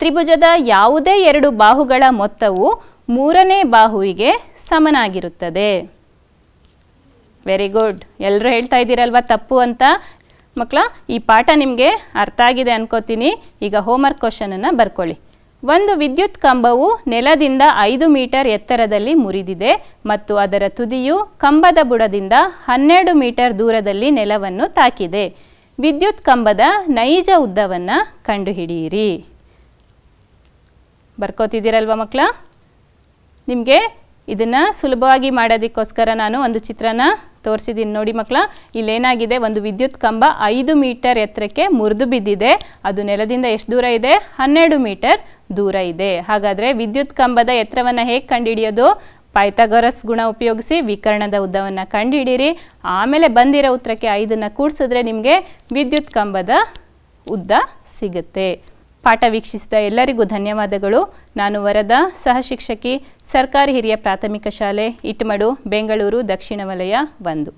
ತ್ರಿಭುಜದ ಯಾವುದೇ ಎರಡು ಬಾಹುಗಳ ಮೊತ್ತವು ಮೂರನೇ ಬಾಹುವಿಗೆ ಸಮನಾಗಿರುತ್ತದೆ ವೆರಿ ಗುಡ್ ಎಲ್ಲರೂ ಹೇಳ್ತಾ ಇದ್ದೀರಲ್ವಾ ತಪ್ಪು ಅಂತ ಮಕ್ಕಳ ಈ ಪಾಠ ನಿಮಗೆ ಅರ್ಥ ಆಗಿದೆ ಅನ್ಕೋತೀನಿ ಈಗ ಹೋಮ್ವರ್ಕ್ ಕ್ವಶನನ್ನು ಬರ್ಕೊಳ್ಳಿ ಒಂದು ವಿದ್ಯುತ್ ಕಂಬವು ನೆಲದಿಂದ ಐದು ಮೀಟರ್ ಎತ್ತರದಲ್ಲಿ ಮುರಿದಿದೆ ಮತ್ತು ಅದರ ತುದಿಯು ಕಂಬದ ಬುಡದಿಂದ ಹನ್ನೆರಡು ಮೀಟರ್ ದೂರದಲ್ಲಿ ನೆಲವನ್ನು ತಾಕಿದೆ ವಿದ್ಯುತ್ ಕಂಬದ ನೈಜ ಉದ್ದವನ್ನು ಕಂಡುಹಿಡಿಯಿರಿ ಬರ್ಕೋತಿದ್ದೀರಲ್ವ ಮಕ್ಕಳ ನಿಮಗೆ ಇದನ್ನು ಸುಲಭವಾಗಿ ಮಾಡೋದಕ್ಕೋಸ್ಕರ ನಾನು ಒಂದು ಚಿತ್ರನ ತೋರಿಸಿದ್ದೀನಿ ನೋಡಿ ಮಕ್ಕಳ ಇಲ್ಲೇನಾಗಿದೆ ಒಂದು ವಿದ್ಯುತ್ ಕಂಬ ಐದು ಮೀಟರ್ ಎತ್ತರಕ್ಕೆ ಮುರಿದು ಬಿದ್ದಿದೆ ಅದು ನೆಲದಿಂದ ಎಷ್ಟು ದೂರ ಇದೆ ಹನ್ನೆರಡು ಮೀಟರ್ ದೂರ ಇದೆ ಹಾಗಾದರೆ ವಿದ್ಯುತ್ ಕಂಬದ ಎತ್ತರವನ್ನು ಹೇಗೆ ಕಂಡುಹಿಡಿಯೋದು ಪೈಥಾಗೊರಸ್ ಗುಣ ಉಪಯೋಗಿಸಿ ವಿಕರಣದ ಉದ್ದವನ್ನು ಕಂಡುಹಿಡೀರಿ ಆಮೇಲೆ ಬಂದಿರೋ ಉತ್ತರಕ್ಕೆ ಐದನ್ನು ಕೂಡಿಸಿದ್ರೆ ನಿಮಗೆ ವಿದ್ಯುತ್ ಕಂಬದ ಉದ್ದ ಸಿಗುತ್ತೆ ಪಾಠ ವೀಕ್ಷಿಸಿದ ಎಲ್ಲರಿಗೂ ಧನ್ಯವಾದಗಳು ನಾನು ವರದ ಸಹ ಶಿಕ್ಷಕಿ ಸರ್ಕಾರಿ ಹಿರಿಯ ಪ್ರಾಥಮಿಕ ಶಾಲೆ ಇಟ್ಮಡು ಬೆಂಗಳೂರು ದಕ್ಷಿಣ ವಲಯ ಒಂದು